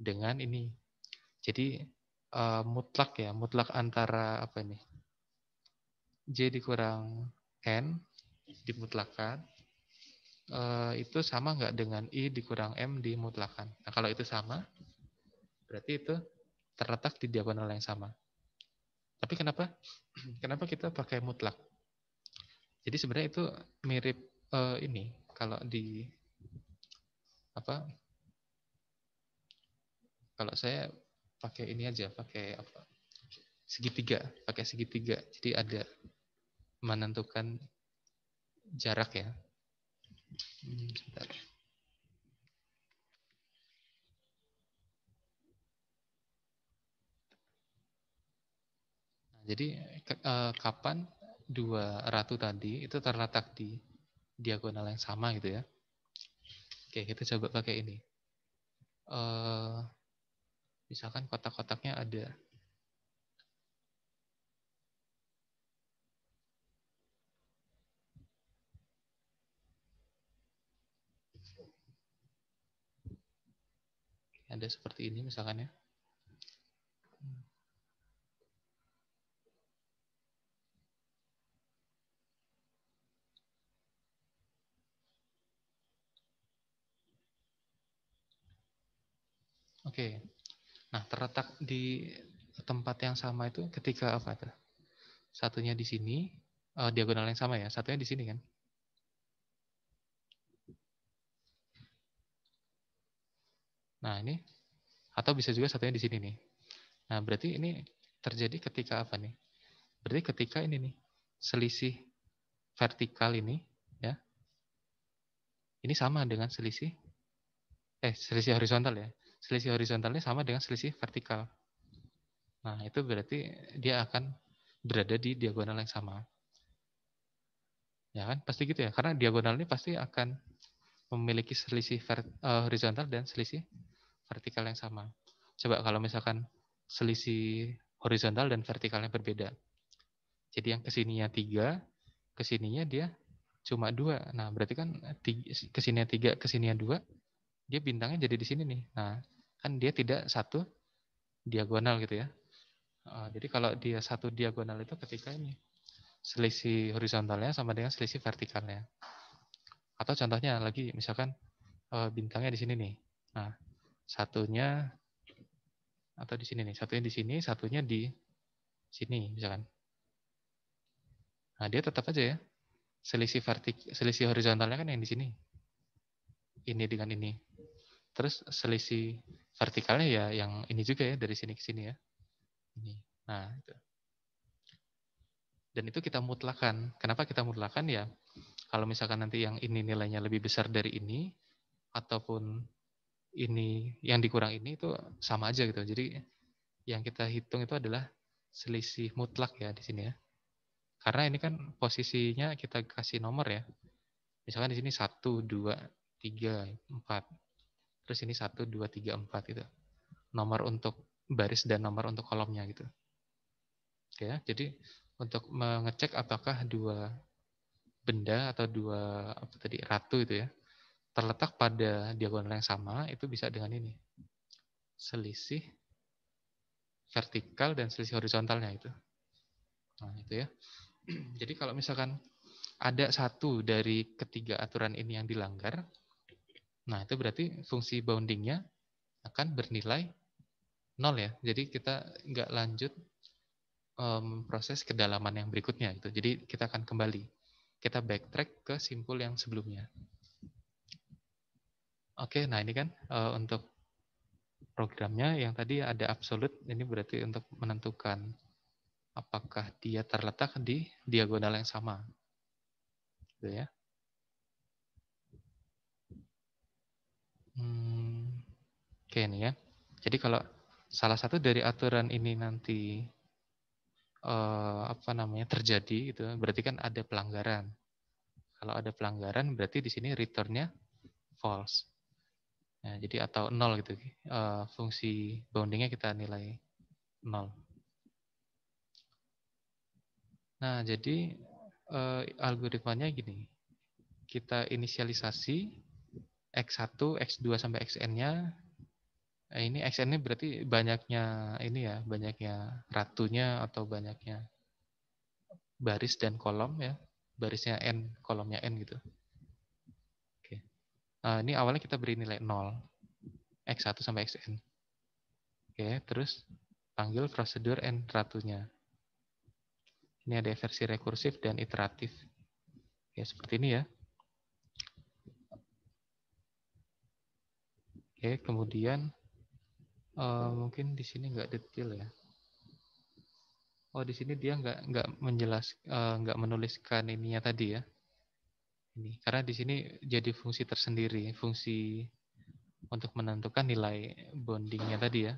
dengan ini. Jadi uh, mutlak ya, mutlak antara apa ini? J dikurang N dimutlakan uh, eh, itu sama nggak dengan I dikurang M dimutlakan. Nah, kalau itu sama, berarti itu terletak di diagonal yang sama. Tapi kenapa? Kenapa kita pakai mutlak? Jadi sebenarnya itu mirip uh, ini kalau di apa? Kalau saya pakai ini aja, pakai apa? Segitiga, pakai segitiga. Jadi ada menentukan jarak ya. Hmm, sebentar. Jadi uh, kapan dua ratu tadi itu terletak di diagonal yang sama gitu ya. Oke, kita coba pakai ini. Uh, misalkan kotak-kotaknya ada ada seperti ini misalkan ya. Oke. Nah, terletak di tempat yang sama itu ketika apa itu? Satunya di sini, uh, diagonal yang sama ya, satunya di sini kan? Nah, ini atau bisa juga satunya di sini nih. Nah, berarti ini terjadi ketika apa nih? Berarti ketika ini nih, selisih vertikal ini ya. Ini sama dengan selisih eh selisih horizontal ya selisih horizontalnya sama dengan selisih vertikal. Nah, itu berarti dia akan berada di diagonal yang sama. Ya kan? Pasti gitu ya. Karena diagonal ini pasti akan memiliki selisih eh, horizontal dan selisih vertikal yang sama. Coba kalau misalkan selisih horizontal dan vertikalnya berbeda. Jadi yang kesininya tiga, kesininya dia cuma dua. Nah, berarti kan kesininya tiga, kesininya dua, dia bintangnya jadi di sini nih. Nah, kan dia tidak satu diagonal gitu ya. Eh, jadi kalau dia satu diagonal itu ketika ini selisih horizontalnya sama dengan selisih vertikalnya. Atau contohnya lagi misalkan eh, bintangnya di sini nih. Nah, satunya atau di sini nih, satunya di sini, satunya di sini misalkan. Nah, dia tetap aja ya. Selisih vertik selisih horizontalnya kan yang di sini. Ini dengan ini. Terus selisih vertikalnya ya yang ini juga ya dari sini ke sini ya. Ini. Nah, itu. Dan itu kita mutlakan. Kenapa kita mutlakan ya? Kalau misalkan nanti yang ini nilainya lebih besar dari ini ataupun ini yang dikurang ini itu sama aja gitu. Jadi yang kita hitung itu adalah selisih mutlak ya di sini ya. Karena ini kan posisinya kita kasih nomor ya. Misalkan di sini 1 2 3 4 terus ini 1, 2, 3, 4 itu. Nomor untuk baris dan nomor untuk kolomnya gitu. Oke, ya, jadi untuk mengecek apakah dua benda atau dua apa tadi ratu itu ya terletak pada diagonal yang sama itu bisa dengan ini. Selisih vertikal dan selisih horizontalnya itu. Nah, itu ya. Jadi kalau misalkan ada satu dari ketiga aturan ini yang dilanggar, Nah, itu berarti fungsi boundingnya akan bernilai nol ya. Jadi kita nggak lanjut eh, memproses proses kedalaman yang berikutnya gitu. Jadi kita akan kembali. Kita backtrack ke simpul yang sebelumnya. Oke, nah ini kan uh, untuk programnya yang tadi ada absolute. ini berarti untuk menentukan apakah dia terletak di diagonal yang sama. Gitu ya. Hmm, oke okay, ya. Jadi kalau salah satu dari aturan ini nanti eh, apa namanya terjadi itu berarti kan ada pelanggaran. Kalau ada pelanggaran berarti di sini returnnya false. Nah, jadi atau nol gitu. Eh, fungsi boundingnya kita nilai nol. Nah jadi eh, algoritmanya gini. Kita inisialisasi X1, X2 sampai XN-nya. Nah, eh, ini XN-nya berarti banyaknya ini ya, banyaknya ratunya atau banyaknya baris dan kolom ya. Barisnya N, kolomnya N gitu. Oke. Nah, ini awalnya kita beri nilai 0. X1 sampai XN. Oke, terus panggil prosedur N ratunya. Ini ada versi rekursif dan iteratif. Ya, seperti ini ya. Oke, kemudian uh, mungkin di sini nggak detail ya. Oh, di sini dia nggak nggak menjelas uh, nggak menuliskan ininya tadi ya. Ini karena di sini jadi fungsi tersendiri, fungsi untuk menentukan nilai bondingnya tadi ya.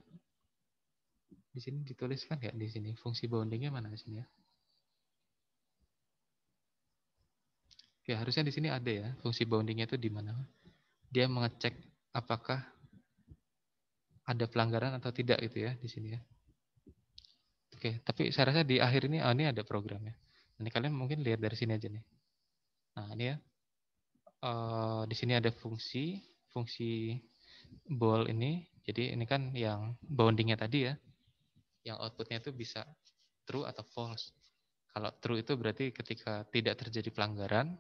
Di sini dituliskan ya di sini fungsi bondingnya mana di sini ya? Oke, harusnya di sini ada ya. Fungsi boundingnya itu di mana? Dia mengecek apakah ada pelanggaran atau tidak gitu ya di sini ya. Oke, tapi saya rasa di akhir ini oh ini ada program ya. Ini kalian mungkin lihat dari sini aja nih. Nah, ini ya. Uh, di sini ada fungsi fungsi ball ini. Jadi ini kan yang boundingnya tadi ya. Yang outputnya itu bisa true atau false. Kalau true itu berarti ketika tidak terjadi pelanggaran,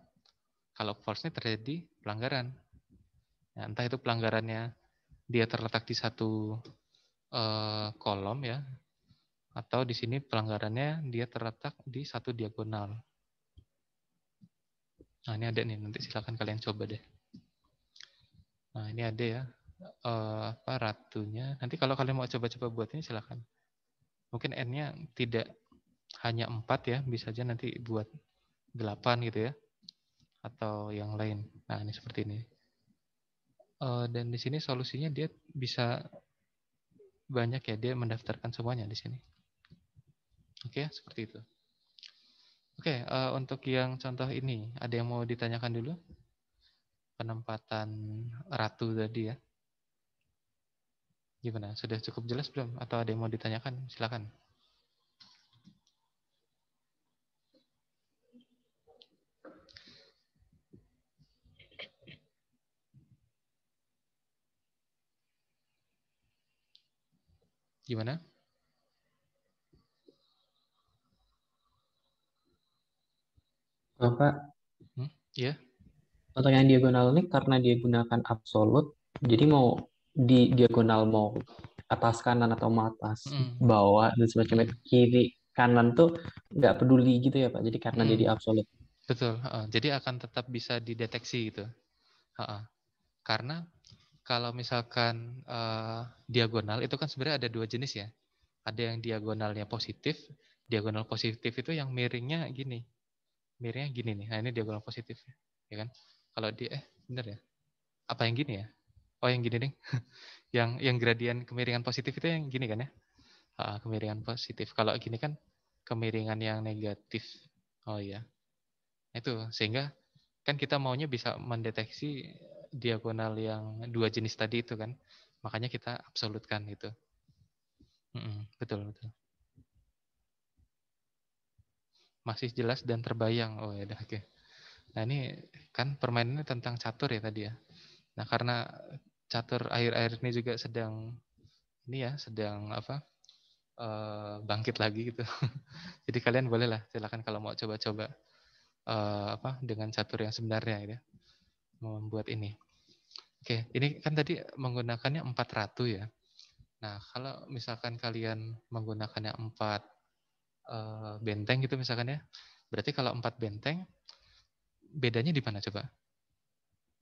kalau false ini terjadi pelanggaran. Ya, entah itu pelanggarannya dia terletak di satu uh, kolom ya, atau di sini pelanggarannya dia terletak di satu diagonal. Nah ini ada nih, nanti silakan kalian coba deh. Nah ini ada ya, uh, apa ratunya. Nanti kalau kalian mau coba-coba buat ini silakan. Mungkin n-nya tidak hanya empat ya, bisa aja nanti buat delapan gitu ya, atau yang lain. Nah ini seperti ini. Uh, dan di sini solusinya dia bisa banyak ya dia mendaftarkan semuanya di sini. Oke, okay, seperti itu. Oke, okay, uh, eh, untuk yang contoh ini ada yang mau ditanyakan dulu? Penempatan ratu tadi ya. Gimana? Sudah cukup jelas belum atau ada yang mau ditanyakan? Silakan. Gimana? Bapak. Hmm? Ya. Yeah. diagonal ini karena dia gunakan absolut, jadi mau di diagonal mau atas kanan atau mau atas mm. bawah dan semacamnya kiri kanan tuh nggak peduli gitu ya pak jadi karena hmm. jadi absolut betul jadi akan tetap bisa dideteksi gitu karena kalau misalkan uh, diagonal itu kan sebenarnya ada dua jenis ya. Ada yang diagonalnya positif, diagonal positif itu yang miringnya gini. Miringnya gini nih. Nah, ini diagonal positif ya kan? Kalau dia eh benar ya? Apa yang gini ya? Oh, yang gini nih. yang yang gradien kemiringan positif itu yang gini kan ya? Uh, kemiringan positif. Kalau gini kan kemiringan yang negatif. Oh iya. Itu sehingga kan kita maunya bisa mendeteksi diagonal yang dua jenis tadi itu kan. Makanya kita absolutkan itu. Mm-mm, betul betul. Masih jelas dan terbayang. Oh ya, oke. Okay. Nah ini kan permainannya tentang catur ya tadi ya. Nah karena catur air air ini juga sedang ini ya sedang apa uh, bangkit lagi gitu. Jadi kalian bolehlah silakan kalau mau coba-coba uh, apa dengan catur yang sebenarnya gitu ya. Gitu membuat ini. Oke, ini kan tadi menggunakannya empat ratu ya. Nah, kalau misalkan kalian menggunakannya 4 e, eh, benteng gitu misalkan ya, berarti kalau 4 benteng, bedanya di mana coba?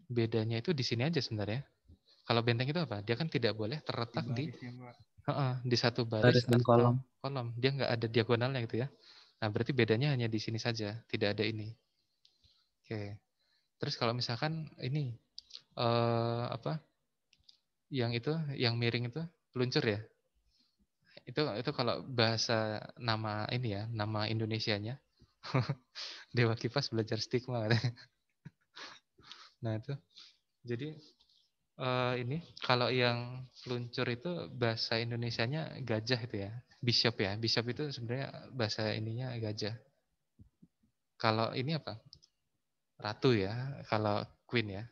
Bedanya itu di sini aja sebenarnya. Kalau benteng itu apa? Dia kan tidak boleh terletak di di, uh, di satu baris, baris dan kolom. kolom. Dia nggak ada diagonalnya gitu ya. Nah, berarti bedanya hanya di sini saja, tidak ada ini. Oke. Terus kalau misalkan ini uh, apa? Yang itu, yang miring itu peluncur ya? Itu itu kalau bahasa nama ini ya, nama Indonesianya. Dewa Kipas belajar stigma Nah, itu. Jadi uh, ini kalau yang peluncur itu bahasa Indonesianya gajah itu ya. Bishop ya. Bishop itu sebenarnya bahasa ininya gajah. Kalau ini apa? ratu ya kalau queen ya.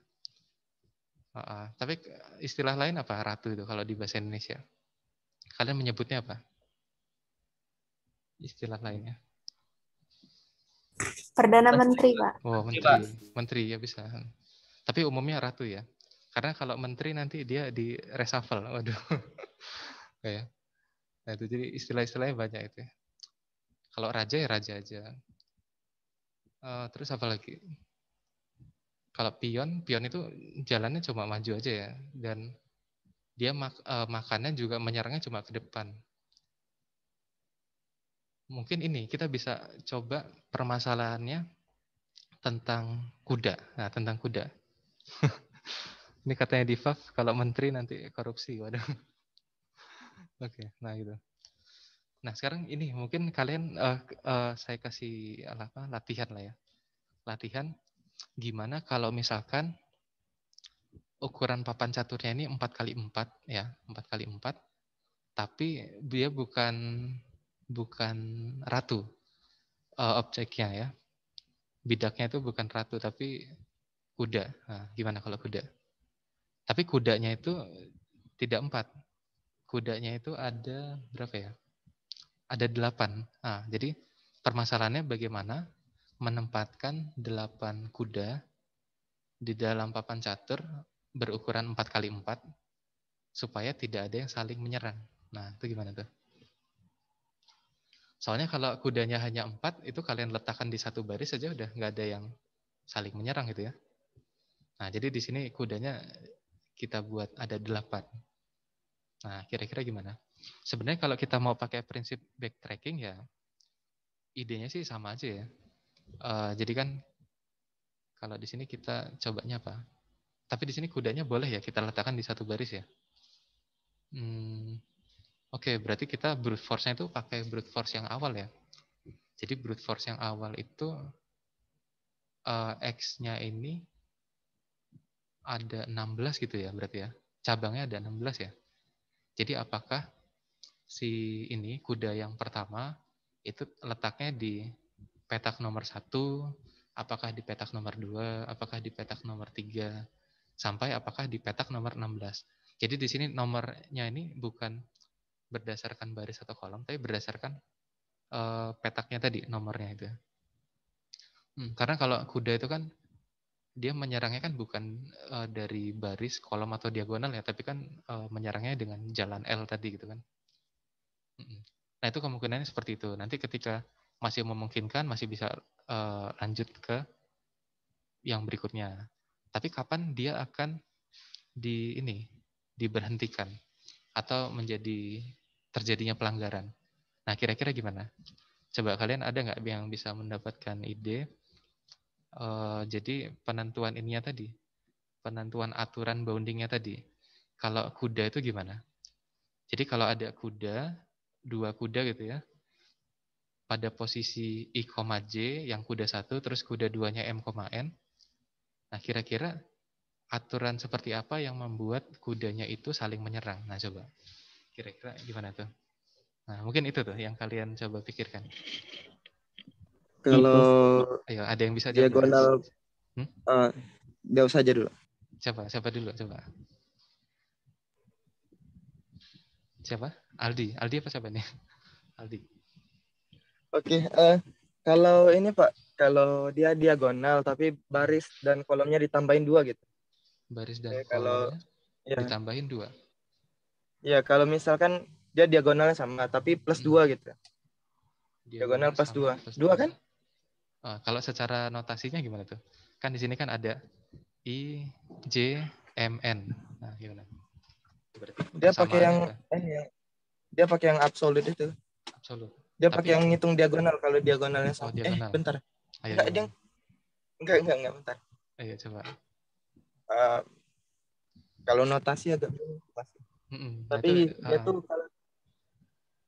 Uh, uh, tapi istilah lain apa ratu itu kalau di bahasa Indonesia? Kalian menyebutnya apa? Istilah lainnya? Perdana Menteri, Pak. Oh, iya, menteri. Menteri ya bisa. Tapi umumnya ratu ya. Karena kalau menteri nanti dia di reshuffle. Waduh. ya. Nah, itu jadi istilah-istilahnya banyak itu ya. Kalau raja ya raja aja. Uh, terus apa lagi? Kalau pion, pion itu jalannya cuma maju aja ya dan dia mak uh, makannya juga menyerangnya cuma ke depan. Mungkin ini kita bisa coba permasalahannya tentang kuda. Nah, tentang kuda. ini katanya Divaf kalau menteri nanti korupsi, waduh. Oke, okay, nah gitu. Nah sekarang ini mungkin kalian uh, uh, saya kasih apa latihan lah ya, latihan gimana kalau misalkan ukuran papan caturnya ini 4 kali 4 ya, 4 kali 4 tapi dia bukan bukan ratu uh, objeknya ya. Bidaknya itu bukan ratu tapi kuda. Nah, gimana kalau kuda? Tapi kudanya itu tidak empat. Kudanya itu ada berapa ya? Ada delapan. Nah, jadi permasalahannya bagaimana menempatkan 8 kuda di dalam papan catur berukuran 4 kali 4 supaya tidak ada yang saling menyerang. Nah, itu gimana tuh? Soalnya kalau kudanya hanya 4, itu kalian letakkan di satu baris saja udah nggak ada yang saling menyerang gitu ya. Nah, jadi di sini kudanya kita buat ada 8. Nah, kira-kira gimana? Sebenarnya kalau kita mau pakai prinsip backtracking ya idenya sih sama aja ya. Uh, jadi kan kalau di sini kita cobanya apa? Tapi di sini kudanya boleh ya kita letakkan di satu baris ya. Hmm, Oke, okay, berarti kita brute force-nya itu pakai brute force yang awal ya. Jadi brute force yang awal itu uh, X-nya ini ada 16 gitu ya berarti ya. Cabangnya ada 16 ya. Jadi apakah si ini kuda yang pertama itu letaknya di petak nomor satu, apakah di petak nomor dua, apakah di petak nomor tiga, sampai apakah di petak nomor 16. Jadi di sini nomornya ini bukan berdasarkan baris atau kolom, tapi berdasarkan uh, petaknya tadi, nomornya itu. Hmm, karena kalau kuda itu kan dia menyerangnya kan bukan uh, dari baris, kolom atau diagonal ya, tapi kan uh, menyerangnya dengan jalan L tadi gitu kan. Hmm, hmm. Nah itu kemungkinannya seperti itu. Nanti ketika masih memungkinkan masih bisa uh, lanjut ke yang berikutnya. Tapi kapan dia akan di ini diberhentikan atau menjadi terjadinya pelanggaran. Nah, kira-kira gimana? Coba kalian ada nggak yang bisa mendapatkan ide? Uh, jadi penentuan ininya tadi, penentuan aturan boundingnya tadi. Kalau kuda itu gimana? Jadi kalau ada kuda, dua kuda gitu ya, pada posisi I, J yang kuda satu terus kuda duanya M, N. Nah, kira-kira aturan seperti apa yang membuat kudanya itu saling menyerang? Nah, coba. Kira-kira gimana tuh? Nah, mungkin itu tuh yang kalian coba pikirkan. Kalau ayo ada yang bisa diagonal hmm? Eh, uh, usah saja dulu. Siapa? Siapa dulu? Coba. Siapa? Aldi. Aldi apa siapa nih? Aldi. Oke, okay, uh, eh, kalau ini Pak, kalau dia diagonal tapi baris dan kolomnya ditambahin dua gitu. Baris dan okay, kalau ya. ditambahin dua. Ya kalau misalkan dia diagonalnya sama tapi plus hmm. dua gitu. Diagonal, diagonal plus dua, plus dua kan? Uh, kalau secara notasinya gimana tuh? Kan di sini kan ada i j m n. Nah gimana? dia pakai yang, yang dia pakai yang absolut itu. Absolut. Dia pakai yang ngitung diagonal kalau diagonalnya oh, sama. Oh, diagonal. Eh, bentar. Ayo, enggak, dia... enggak, enggak, enggak, bentar. Ayo coba. Uh, kalau notasi agak pasti. Mm -mm. Nah, Tapi nah, itu, uh... kalau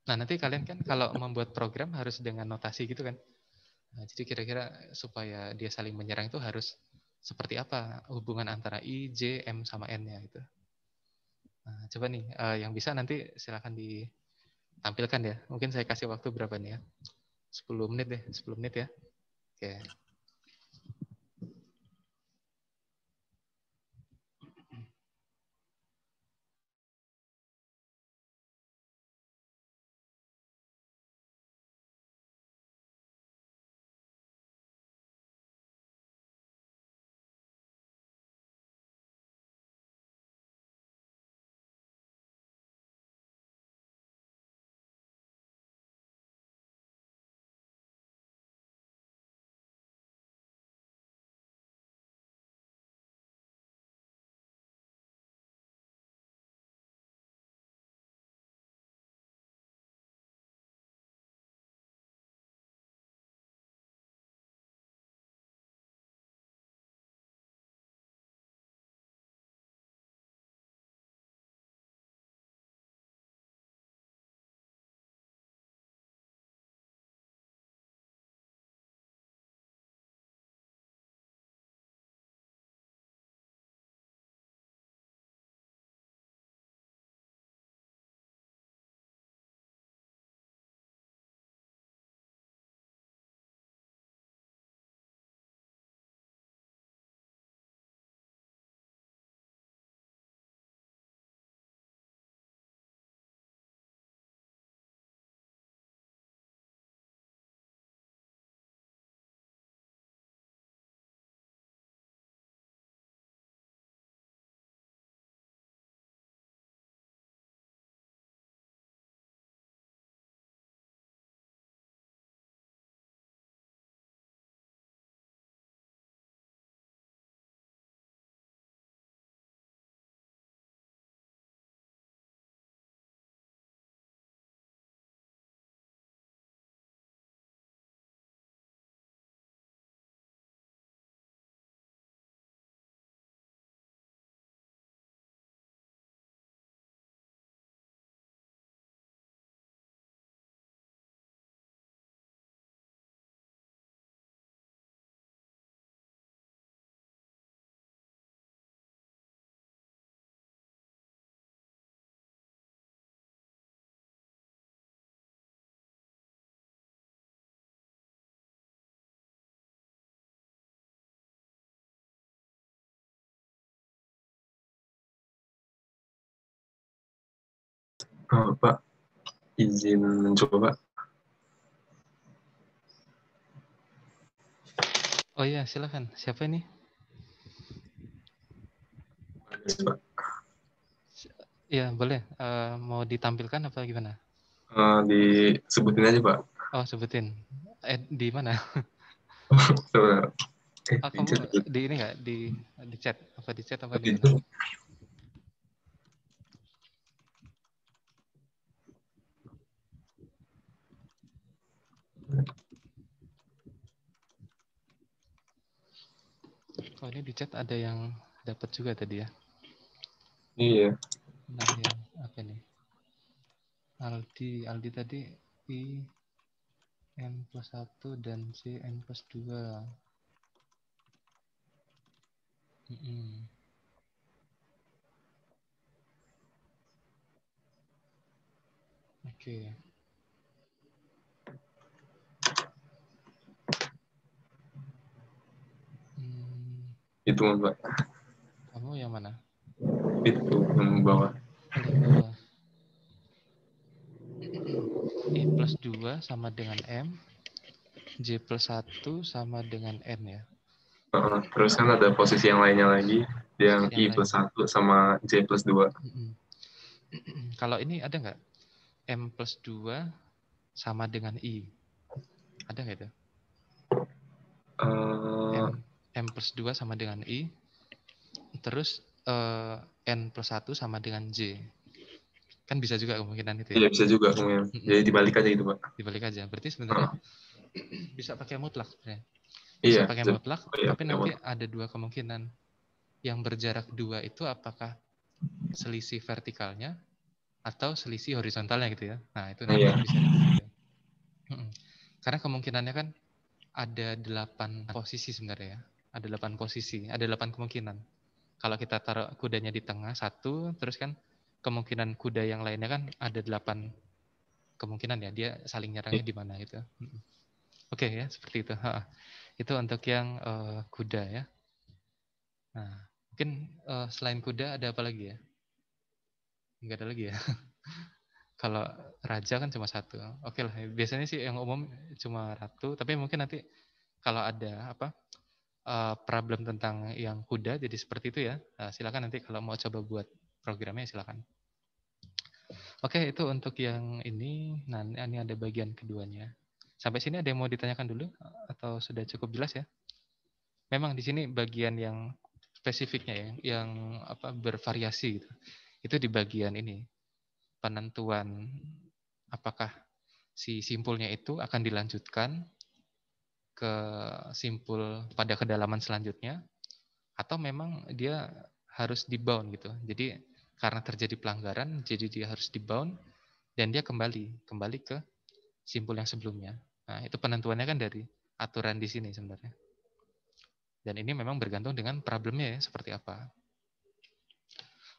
Nah, nanti kalian kan kalau membuat program harus dengan notasi gitu kan. Nah, jadi kira-kira supaya dia saling menyerang itu harus seperti apa hubungan antara I, J, M sama N-nya gitu. Nah, coba nih uh, yang bisa nanti silakan di tampilkan ya. Mungkin saya kasih waktu berapa nih ya? 10 menit deh, 10 menit ya. Oke. Oh, Pak, izin mencoba pak. Oh iya, silakan. Siapa ini? Iya, boleh. Uh, mau ditampilkan apa gimana? Uh, disebutin aja, Pak. Oh, sebutin. Eh, di mana? Sebentar. Ah, eh, di, di ini nggak? Di, di chat? Apa di chat apa di, di Kalau oh, ini di chat ada yang dapat juga tadi ya. Iya. Nah, ya. apa ini? Aldi, Aldi tadi I N plus 1 dan C N plus 2. Mm -mm. Oke. Okay. Itu mbak. Kamu yang mana? Itu yang bawah. bawah. E plus 2 sama dengan M. J plus 1 sama dengan N ya. terus kan ada posisi yang lainnya lagi. Yang, yang I plus 1 sama J plus 2. Mm -hmm. Kalau ini ada nggak? M plus 2 sama dengan I. Ada nggak itu? Uh, M M plus 2 sama dengan I. Terus uh, N plus 1 sama dengan J. Kan bisa juga kemungkinan itu ya? Iya, bisa juga kemungkinan. Jadi dibalik aja gitu, Pak. Dibalik aja. Berarti sebenarnya uh. bisa pakai mutlak sebenarnya. Bisa iya, pakai mutlak, oh, iya, tapi iya, nanti iya. ada dua kemungkinan. Yang berjarak dua itu apakah selisih vertikalnya atau selisih horizontalnya gitu ya. Nah, itu nanti iya. bisa. Ya. Karena kemungkinannya kan ada delapan posisi sebenarnya ya. Ada delapan posisi, ada delapan kemungkinan. Kalau kita taruh kudanya di tengah satu, terus kan kemungkinan kuda yang lainnya kan ada delapan kemungkinan ya dia saling nyerangnya iya. di mana itu. Oke okay, ya seperti itu. Ha, itu untuk yang uh, kuda ya. Nah mungkin uh, selain kuda ada apa lagi ya? Enggak ada lagi ya. kalau raja kan cuma satu. Oke okay lah, biasanya sih yang umum cuma ratu, tapi mungkin nanti kalau ada apa uh, problem tentang yang kuda, jadi seperti itu ya. Uh, silakan nanti kalau mau coba buat programnya silakan. Oke, okay, itu untuk yang ini. nanti ini ada bagian keduanya. Sampai sini ada yang mau ditanyakan dulu atau sudah cukup jelas ya? Memang di sini bagian yang spesifiknya ya, yang apa bervariasi gitu. Itu di bagian ini penentuan apakah si simpulnya itu akan dilanjutkan ke simpul pada kedalaman selanjutnya atau memang dia harus dibound gitu. Jadi karena terjadi pelanggaran jadi dia harus dibound dan dia kembali kembali ke simpul yang sebelumnya. Nah, itu penentuannya kan dari aturan di sini sebenarnya. Dan ini memang bergantung dengan problemnya ya, seperti apa.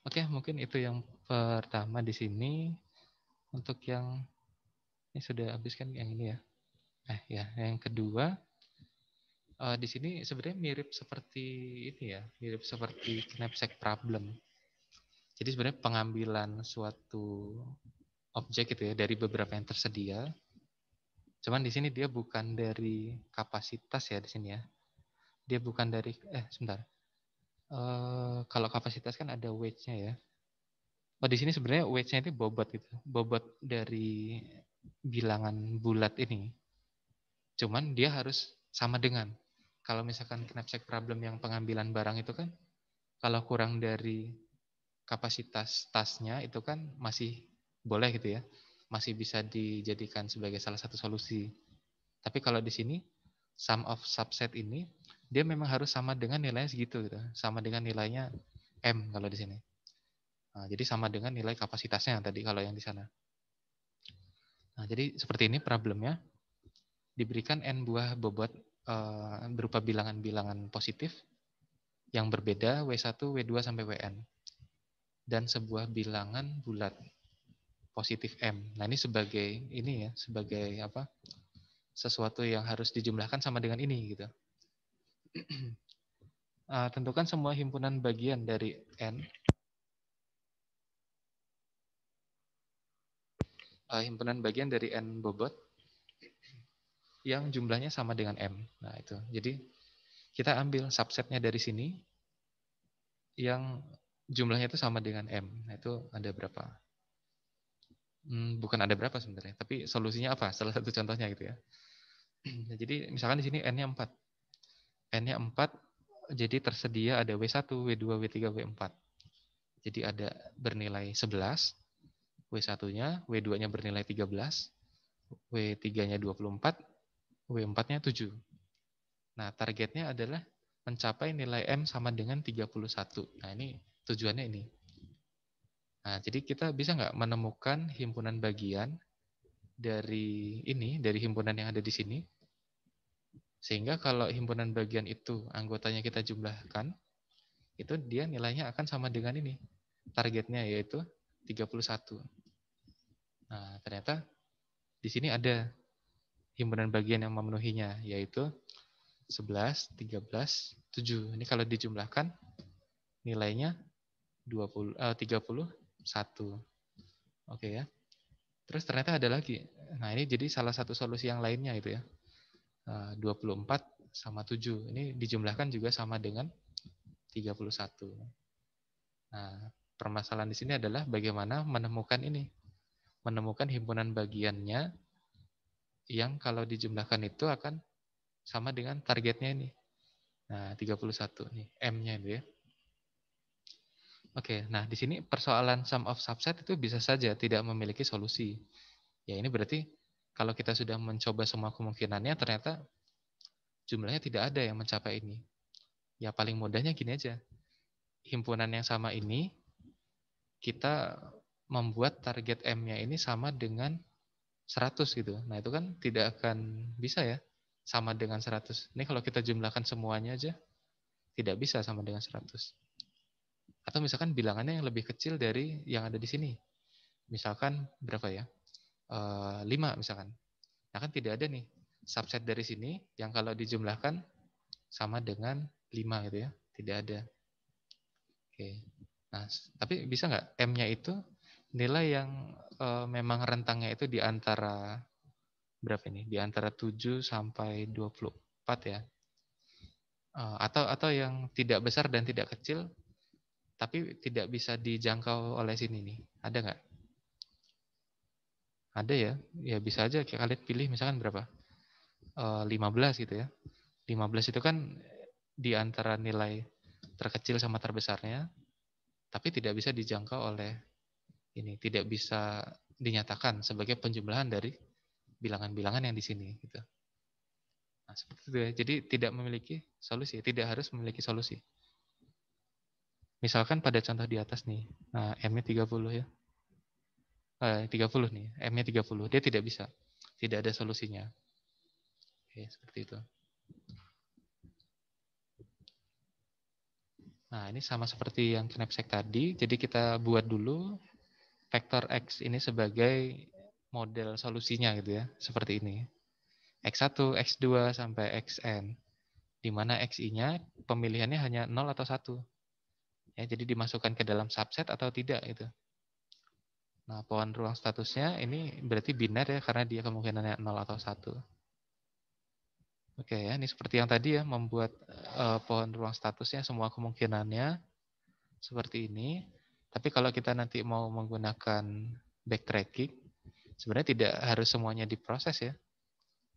Oke, mungkin itu yang pertama di sini. Untuk yang ini sudah habiskan yang ini ya. Eh, ya, yang kedua uh, di sini sebenarnya mirip seperti ini ya, mirip seperti knapsack problem. Jadi sebenarnya pengambilan suatu objek itu ya dari beberapa yang tersedia. Cuman di sini dia bukan dari kapasitas ya di sini ya. Dia bukan dari eh sebentar. Uh, kalau kapasitas kan ada weight-nya ya. Oh di sini sebenarnya weight-nya itu bobot gitu. Bobot dari bilangan bulat ini. Cuman dia harus sama dengan kalau misalkan knapsack problem yang pengambilan barang itu kan kalau kurang dari kapasitas tasnya itu kan masih boleh gitu ya masih bisa dijadikan sebagai salah satu solusi tapi kalau di sini sum of subset ini dia memang harus sama dengan nilainya segitu gitu sama dengan nilainya m kalau di sini nah, jadi sama dengan nilai kapasitasnya tadi kalau yang di sana nah jadi seperti ini problemnya diberikan n buah bobot Eh, berupa bilangan-bilangan positif yang berbeda W1, W2 sampai WN dan sebuah bilangan bulat positif M. Nah, ini sebagai ini ya, sebagai apa? sesuatu yang harus dijumlahkan sama dengan ini gitu. uh, tentukan semua himpunan bagian dari N uh, himpunan bagian dari n bobot yang jumlahnya sama dengan M. Nah, itu. Jadi kita ambil subsetnya dari sini yang jumlahnya itu sama dengan M. Nah, itu ada berapa? Hmm, bukan ada berapa sebenarnya, tapi solusinya apa? Salah satu contohnya gitu ya. Nah, jadi misalkan di sini N-nya 4. N-nya 4, jadi tersedia ada W1, W2, W3, W4. Jadi ada bernilai 11, W1-nya, W2-nya bernilai 13, W3-nya 24, W4-nya 7. Nah, targetnya adalah mencapai nilai M sama dengan 31. Nah, ini tujuannya ini. Nah, jadi kita bisa nggak menemukan himpunan bagian dari ini, dari himpunan yang ada di sini, sehingga kalau himpunan bagian itu anggotanya kita jumlahkan, itu dia nilainya akan sama dengan ini. Targetnya yaitu 31. Nah, ternyata di sini ada himpunan bagian yang memenuhinya, yaitu 11, 13, 7. Ini kalau dijumlahkan nilainya 20, eh, 31. Oke ya. Terus ternyata ada lagi. Nah ini jadi salah satu solusi yang lainnya itu ya. 24 eh, sama 7. Ini dijumlahkan juga sama dengan 31. Nah, permasalahan di sini adalah bagaimana menemukan ini. Menemukan himpunan bagiannya yang kalau dijumlahkan itu akan sama dengan targetnya ini. Nah, 31 nih, M-nya itu ya. Oke, nah di sini persoalan sum of subset itu bisa saja tidak memiliki solusi. Ya, ini berarti kalau kita sudah mencoba semua kemungkinannya ternyata jumlahnya tidak ada yang mencapai ini. Ya paling mudahnya gini aja. Himpunan yang sama ini kita membuat target M-nya ini sama dengan 100 gitu. Nah, itu kan tidak akan bisa ya sama dengan 100. Ini kalau kita jumlahkan semuanya aja tidak bisa sama dengan 100. Atau misalkan bilangannya yang lebih kecil dari yang ada di sini. Misalkan berapa ya? E, eh, 5 misalkan. Nah, kan tidak ada nih subset dari sini yang kalau dijumlahkan sama dengan 5 gitu ya. Tidak ada. Oke. Nah, tapi bisa nggak M-nya itu nilai yang uh, memang rentangnya itu di antara berapa ini? Di antara 7 sampai 24 ya. Uh, atau atau yang tidak besar dan tidak kecil tapi tidak bisa dijangkau oleh sini nih. Ada nggak? Ada ya? Ya bisa aja kalian pilih misalkan berapa? Uh, eh, 15 gitu ya. 15 itu kan di antara nilai terkecil sama terbesarnya tapi tidak bisa dijangkau oleh ini tidak bisa dinyatakan sebagai penjumlahan dari bilangan-bilangan yang di sini gitu. Nah, seperti itu ya. Jadi tidak memiliki solusi, tidak harus memiliki solusi. Misalkan pada contoh di atas nih, nah, M-nya 30 ya. Eh, 30 nih, M-nya 30. Dia tidak bisa. Tidak ada solusinya. Oke, seperti itu. Nah, ini sama seperti yang knapsack tadi. Jadi kita buat dulu vektor X ini sebagai model solusinya gitu ya, seperti ini. X1, X2, sampai Xn. Di mana XI-nya pemilihannya hanya 0 atau 1. Ya, jadi dimasukkan ke dalam subset atau tidak gitu Nah, pohon ruang statusnya ini berarti biner ya, karena dia kemungkinannya 0 atau 1. Oke ya, ini seperti yang tadi ya, membuat uh, pohon ruang statusnya semua kemungkinannya seperti ini. Tapi kalau kita nanti mau menggunakan backtracking, sebenarnya tidak harus semuanya diproses ya.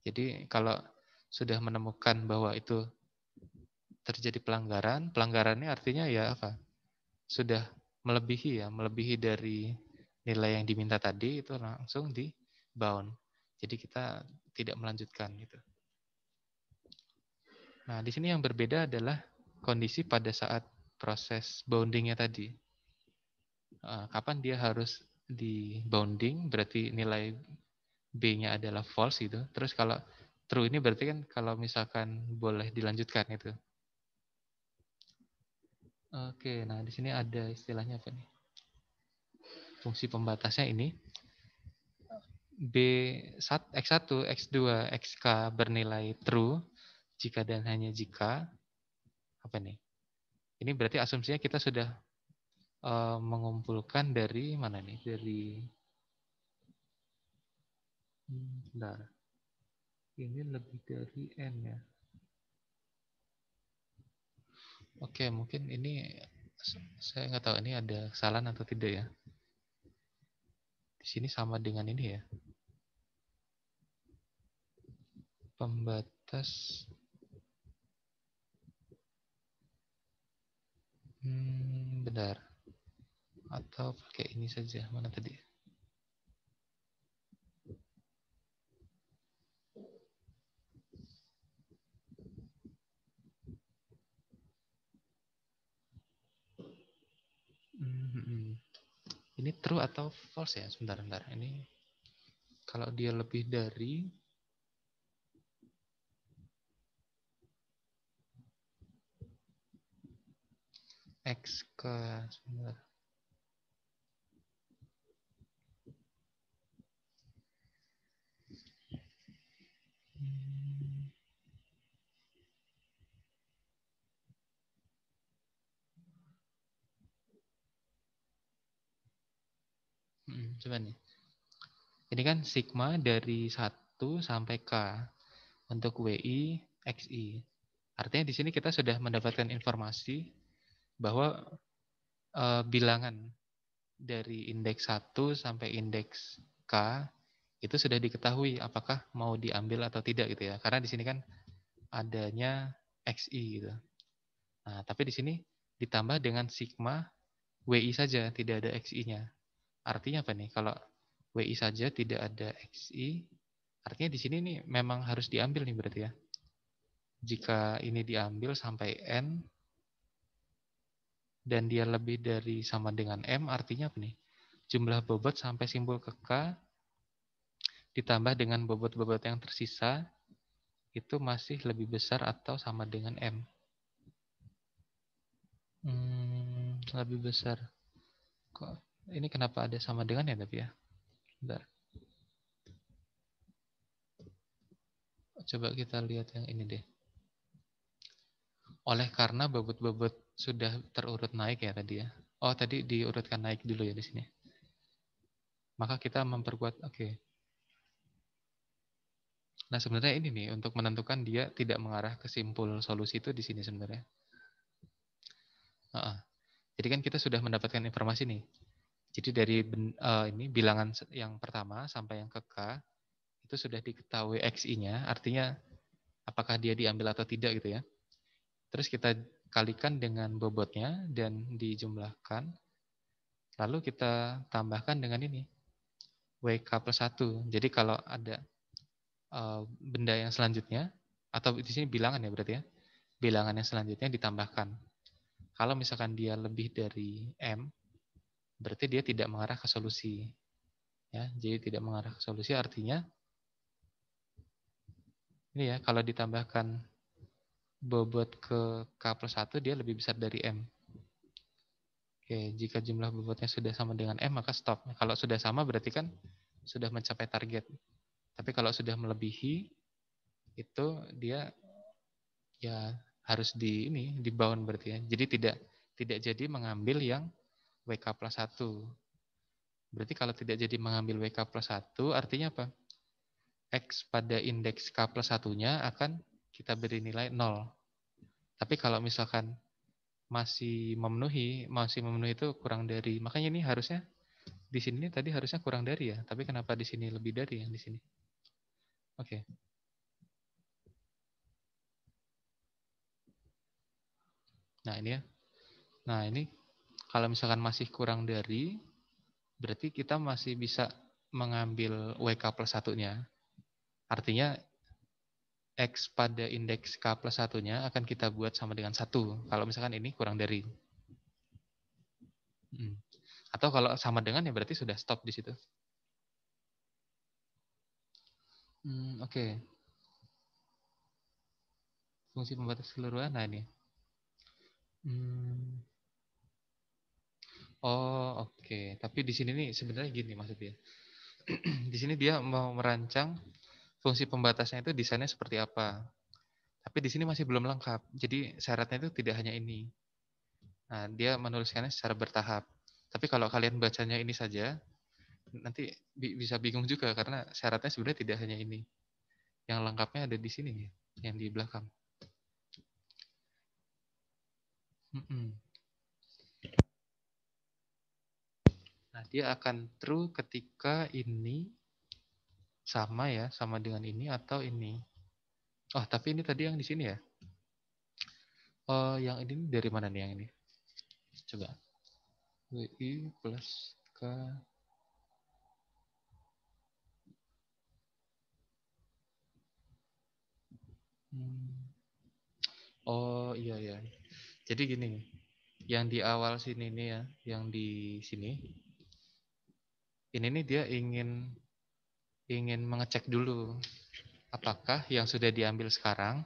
Jadi kalau sudah menemukan bahwa itu terjadi pelanggaran, pelanggarannya artinya ya apa? Sudah melebihi ya, melebihi dari nilai yang diminta tadi itu langsung di bound. Jadi kita tidak melanjutkan gitu. Nah, di sini yang berbeda adalah kondisi pada saat proses boundingnya tadi. Eh, kapan dia harus di bounding berarti nilai B-nya adalah false itu. Terus kalau true ini berarti kan kalau misalkan boleh dilanjutkan itu. Oke, nah di sini ada istilahnya apa nih? Fungsi pembatasnya ini B1, X1, X2, XK bernilai true jika dan hanya jika apa nih? Ini berarti asumsinya kita sudah uh, mengumpulkan dari mana nih? Dari hmm, benar. Ini lebih dari n ya. Oke, mungkin ini saya nggak tahu ini ada kesalahan atau tidak ya. Di sini sama dengan ini ya. Pembatas Hmm, benar atau pakai ini saja mana tadi hmm, ini true atau false ya sebentar sebentar ini kalau dia lebih dari x ke sebentar Hmm, nih. Ini kan sigma dari 1 sampai K untuk WI, XI. Artinya di sini kita sudah mendapatkan informasi bahwa e, bilangan dari indeks 1 sampai indeks K itu sudah diketahui apakah mau diambil atau tidak gitu ya. Karena di sini kan adanya XI gitu. Nah, tapi di sini ditambah dengan sigma WI saja, tidak ada XI-nya. Artinya apa nih? Kalau WI saja tidak ada XI, artinya di sini nih memang harus diambil nih berarti ya. Jika ini diambil sampai N, dan dia lebih dari sama dengan M, artinya apa nih? Jumlah bobot sampai simbol ke K, ditambah dengan bobot-bobot yang tersisa, itu masih lebih besar atau sama dengan M. Hmm, lebih besar. Kok ini kenapa ada sama dengan ya tapi ya? Bentar. Coba kita lihat yang ini deh. Oleh karena babut-babut sudah terurut naik ya tadi ya. Oh, tadi diurutkan naik dulu ya di sini. Maka kita memperkuat, oke. Okay. Nah, sebenarnya ini nih untuk menentukan dia tidak mengarah ke simpul solusi itu di sini sebenarnya. Uh -uh. Jadi kan kita sudah mendapatkan informasi nih. Jadi dari uh, ini bilangan yang pertama sampai yang ke K itu sudah diketahui XI-nya, artinya apakah dia diambil atau tidak gitu ya. Terus kita kalikan dengan bobotnya dan dijumlahkan. Lalu kita tambahkan dengan ini, WK plus 1. Jadi kalau ada uh, benda yang selanjutnya, atau di sini bilangan ya berarti ya, bilangan yang selanjutnya ditambahkan. Kalau misalkan dia lebih dari M, berarti dia tidak mengarah ke solusi. Ya, jadi tidak mengarah ke solusi artinya ini ya, kalau ditambahkan bobot ke K plus 1, dia lebih besar dari M. Oke, jika jumlah bobotnya sudah sama dengan M, maka stop. Kalau sudah sama, berarti kan sudah mencapai target. Tapi kalau sudah melebihi, itu dia ya harus di ini dibawan berarti ya. Jadi tidak tidak jadi mengambil yang WK plus 1. Berarti kalau tidak jadi mengambil WK plus 1, artinya apa? X pada indeks K plus 1 akan kita beri nilai 0. Tapi kalau misalkan masih memenuhi, masih memenuhi itu kurang dari, makanya ini harusnya di sini tadi harusnya kurang dari ya, tapi kenapa di sini lebih dari yang di sini? Oke. Okay. Nah, ini ya. Nah, ini kalau misalkan masih kurang dari, berarti kita masih bisa mengambil WK plus satunya. Artinya X pada indeks K plus satunya akan kita buat sama dengan satu. Kalau misalkan ini kurang dari. Hmm. Atau kalau sama dengan ya berarti sudah stop di situ. Hmm, Oke. Okay. Fungsi pembatas seluruhnya, nah ini. Hmm. Oh, oke. Okay. Tapi di sini nih sebenarnya gini maksudnya. di sini dia mau merancang fungsi pembatasnya itu desainnya seperti apa. Tapi di sini masih belum lengkap. Jadi syaratnya itu tidak hanya ini. Nah, dia menuliskannya secara bertahap. Tapi kalau kalian bacanya ini saja, nanti bi bisa bingung juga karena syaratnya sebenarnya tidak hanya ini. Yang lengkapnya ada di sini, yang di belakang. Mm -mm. Nah, dia akan true ketika ini sama ya, sama dengan ini atau ini. Oh, tapi ini tadi yang di sini ya. Oh, yang ini dari mana nih yang ini? Coba. WI plus K Hmm. Oh iya iya. Jadi gini, yang di awal sini nih ya, yang di sini ini nih dia ingin ingin mengecek dulu apakah yang sudah diambil sekarang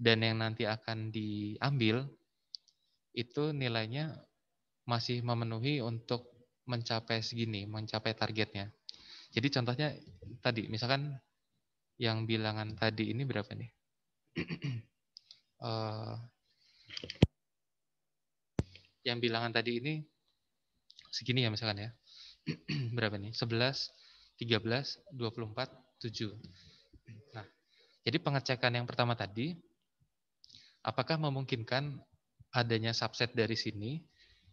dan yang nanti akan diambil itu nilainya masih memenuhi untuk mencapai segini, mencapai targetnya. Jadi contohnya tadi, misalkan yang bilangan tadi ini berapa nih? uh, yang bilangan tadi ini segini ya misalkan ya. berapa nih? 11, 13, 24, 7. Nah, jadi pengecekan yang pertama tadi, apakah memungkinkan adanya subset dari sini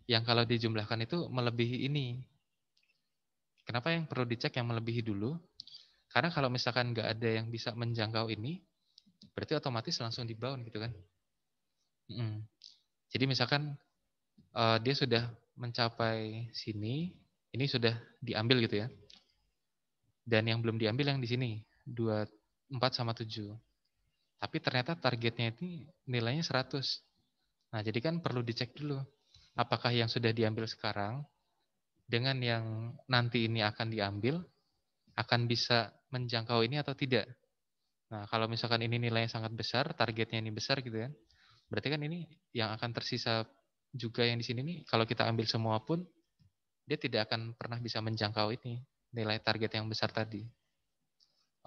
yang kalau dijumlahkan itu melebihi ini? Kenapa yang perlu dicek yang melebihi dulu? Karena kalau misalkan nggak ada yang bisa menjangkau ini, berarti otomatis langsung dibound gitu kan? Mm. Jadi misalkan uh, dia sudah mencapai sini, ini sudah diambil gitu ya. Dan yang belum diambil yang di sini, 2, 4 sama 7. Tapi ternyata targetnya ini nilainya 100. Nah, jadi kan perlu dicek dulu apakah yang sudah diambil sekarang dengan yang nanti ini akan diambil akan bisa menjangkau ini atau tidak. Nah, kalau misalkan ini nilainya sangat besar, targetnya ini besar gitu ya. Berarti kan ini yang akan tersisa juga yang di sini nih kalau kita ambil semua pun dia tidak akan pernah bisa menjangkau ini nilai target yang besar tadi.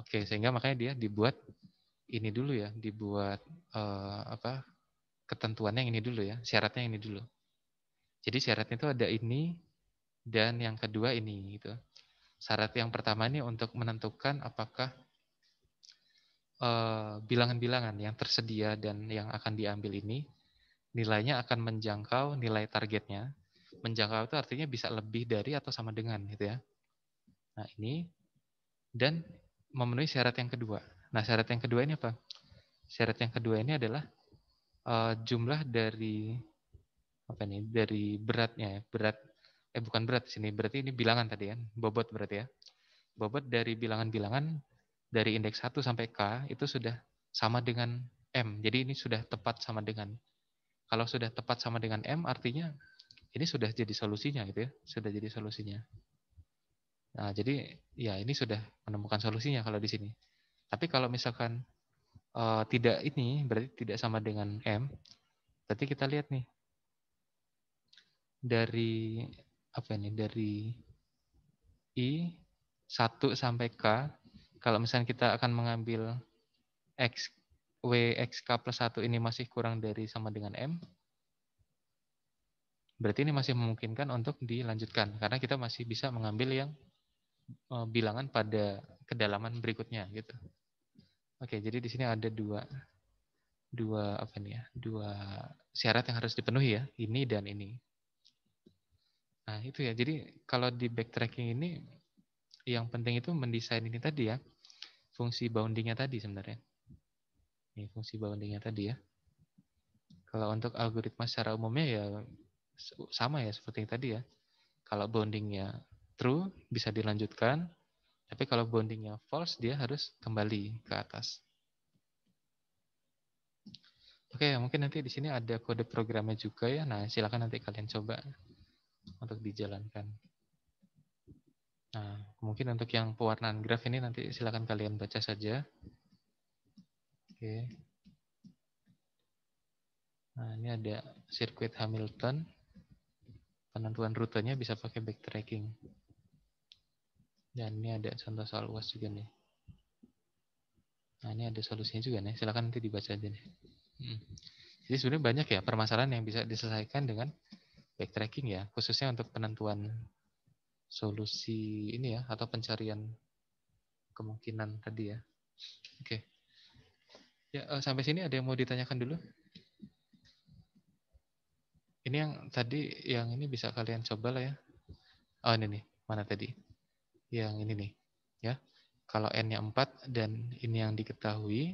Oke, sehingga makanya dia dibuat ini dulu ya, dibuat eh, apa ketentuannya yang ini dulu ya, syaratnya yang ini dulu. Jadi syaratnya itu ada ini dan yang kedua ini gitu. Syarat yang pertama ini untuk menentukan apakah eh, bilangan-bilangan uh, yang tersedia dan yang akan diambil ini nilainya akan menjangkau nilai targetnya menjangkau itu artinya bisa lebih dari atau sama dengan gitu ya. Nah, ini dan memenuhi syarat yang kedua. Nah, syarat yang kedua ini apa? Syarat yang kedua ini adalah uh, jumlah dari apa ini? Dari beratnya ya, berat eh bukan berat sini, berarti ini bilangan tadi ya, bobot berarti ya. Bobot dari bilangan-bilangan dari indeks 1 sampai K itu sudah sama dengan M. Jadi ini sudah tepat sama dengan kalau sudah tepat sama dengan M artinya ini sudah jadi solusinya gitu ya, sudah jadi solusinya. Nah, jadi ya ini sudah menemukan solusinya kalau di sini. Tapi kalau misalkan uh, tidak ini berarti tidak sama dengan M. Berarti kita lihat nih dari apa ini dari I 1 sampai K kalau misalnya kita akan mengambil X W X K plus satu ini masih kurang dari sama dengan M Berarti ini masih memungkinkan untuk dilanjutkan karena kita masih bisa mengambil yang eh, bilangan pada kedalaman berikutnya gitu. Oke, jadi di sini ada dua dua apa nih ya? Dua syarat yang harus dipenuhi ya, ini dan ini. Nah, itu ya. Jadi kalau di backtracking ini yang penting itu mendesain ini tadi ya. Fungsi boundingnya tadi sebenarnya. Ini fungsi boundingnya tadi ya. Kalau untuk algoritma secara umumnya ya sama ya seperti yang tadi ya. Kalau bondingnya true bisa dilanjutkan, tapi kalau bondingnya false dia harus kembali ke atas. Oke, mungkin nanti di sini ada kode programnya juga ya. Nah, silakan nanti kalian coba untuk dijalankan. Nah, mungkin untuk yang pewarnaan graf ini nanti silakan kalian baca saja. Oke. Nah, ini ada sirkuit Hamilton penentuan rutenya bisa pakai backtracking. Dan ini ada contoh soal UAS juga nih. Nah, ini ada solusinya juga nih. Silakan nanti dibaca aja nih. Hmm. Jadi sebenarnya banyak ya permasalahan yang bisa diselesaikan dengan backtracking ya, khususnya untuk penentuan solusi ini ya atau pencarian kemungkinan tadi ya. Oke. Okay. Ya, eh, sampai sini ada yang mau ditanyakan dulu? Ini yang tadi, yang ini bisa kalian coba lah ya. Oh ini nih, mana tadi? Yang ini nih, ya. Kalau n-nya 4 dan ini yang diketahui.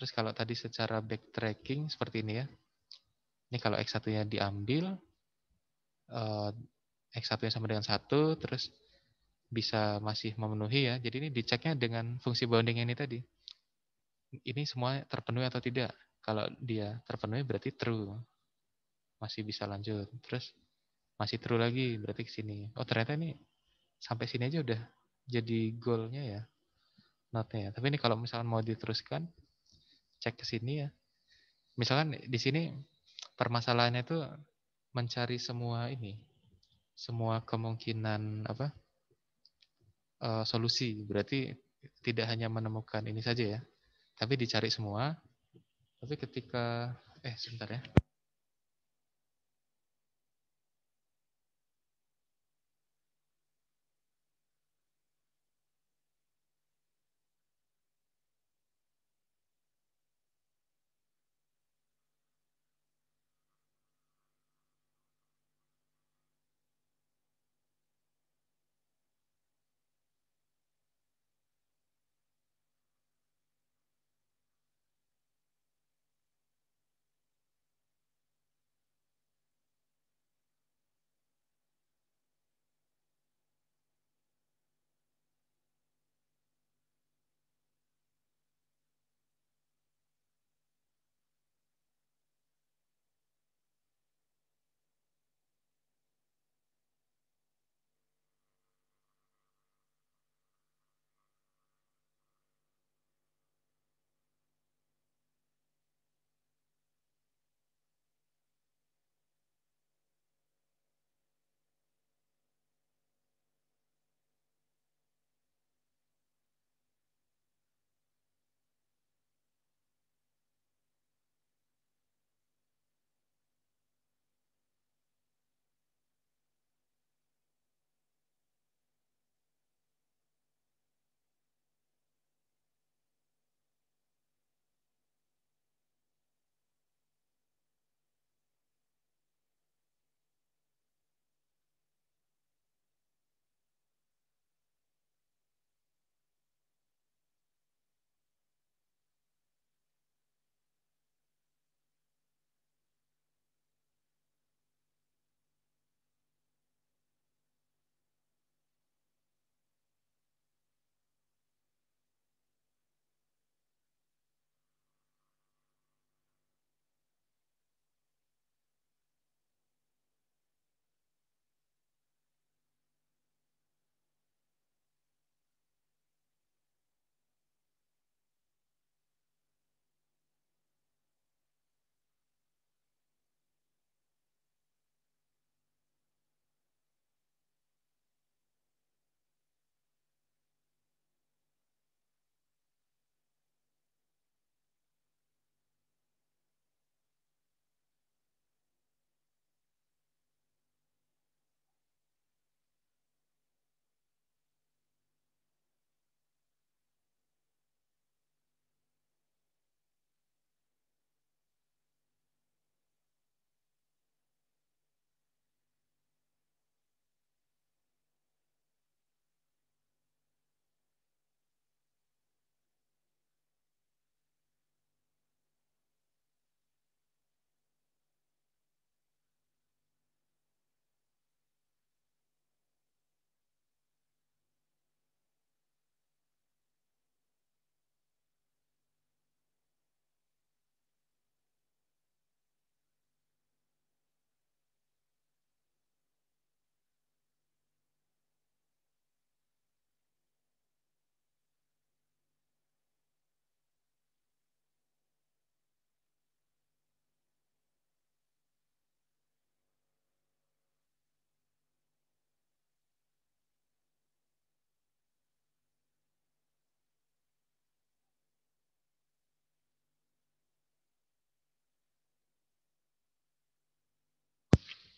Terus kalau tadi secara backtracking seperti ini ya. Ini kalau x1-nya diambil, eh, x1-nya sama dengan 1, terus bisa masih memenuhi ya. Jadi ini diceknya dengan fungsi bounding ini tadi. Ini semua terpenuhi atau tidak. Kalau dia terpenuhi berarti true masih bisa lanjut terus masih true lagi berarti ke sini oh ternyata ini sampai sini aja udah jadi goalnya ya notnya ya. tapi ini kalau misalkan mau diteruskan cek ke sini ya misalkan di sini permasalahannya itu mencari semua ini semua kemungkinan apa uh, solusi berarti tidak hanya menemukan ini saja ya tapi dicari semua tapi ketika eh sebentar ya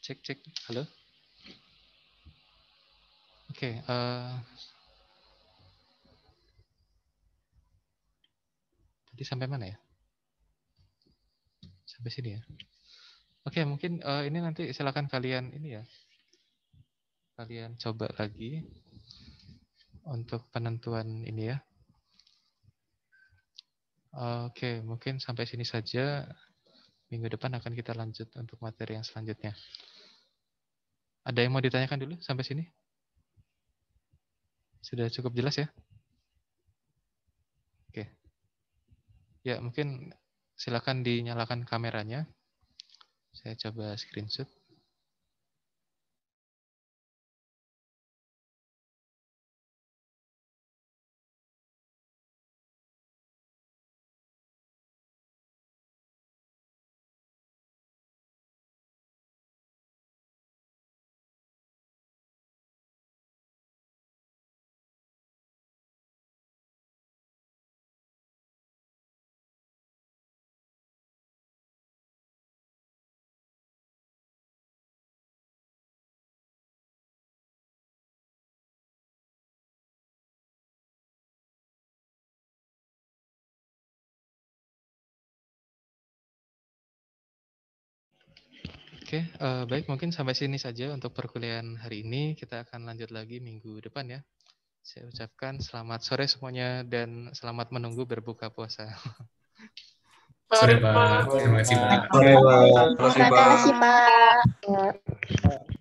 cek cek halo oke okay, uh, eh, tadi sampai mana ya sampai sini ya oke okay, mungkin uh, ini nanti silakan kalian ini ya kalian coba lagi untuk penentuan ini ya Oke, okay, mungkin sampai sini saja minggu depan akan kita lanjut untuk materi yang selanjutnya. Ada yang mau ditanyakan dulu sampai sini? Sudah cukup jelas ya? Oke. Ya, mungkin silakan dinyalakan kameranya. Saya coba screenshot. Oke, okay, uh, eh, baik mungkin sampai sini saja untuk perkuliahan hari ini. Kita akan lanjut lagi minggu depan ya. Saya ucapkan selamat sore semuanya dan selamat menunggu berbuka puasa. Sore, Pak. Terima kasih, Pak. Terima kasih, Pak.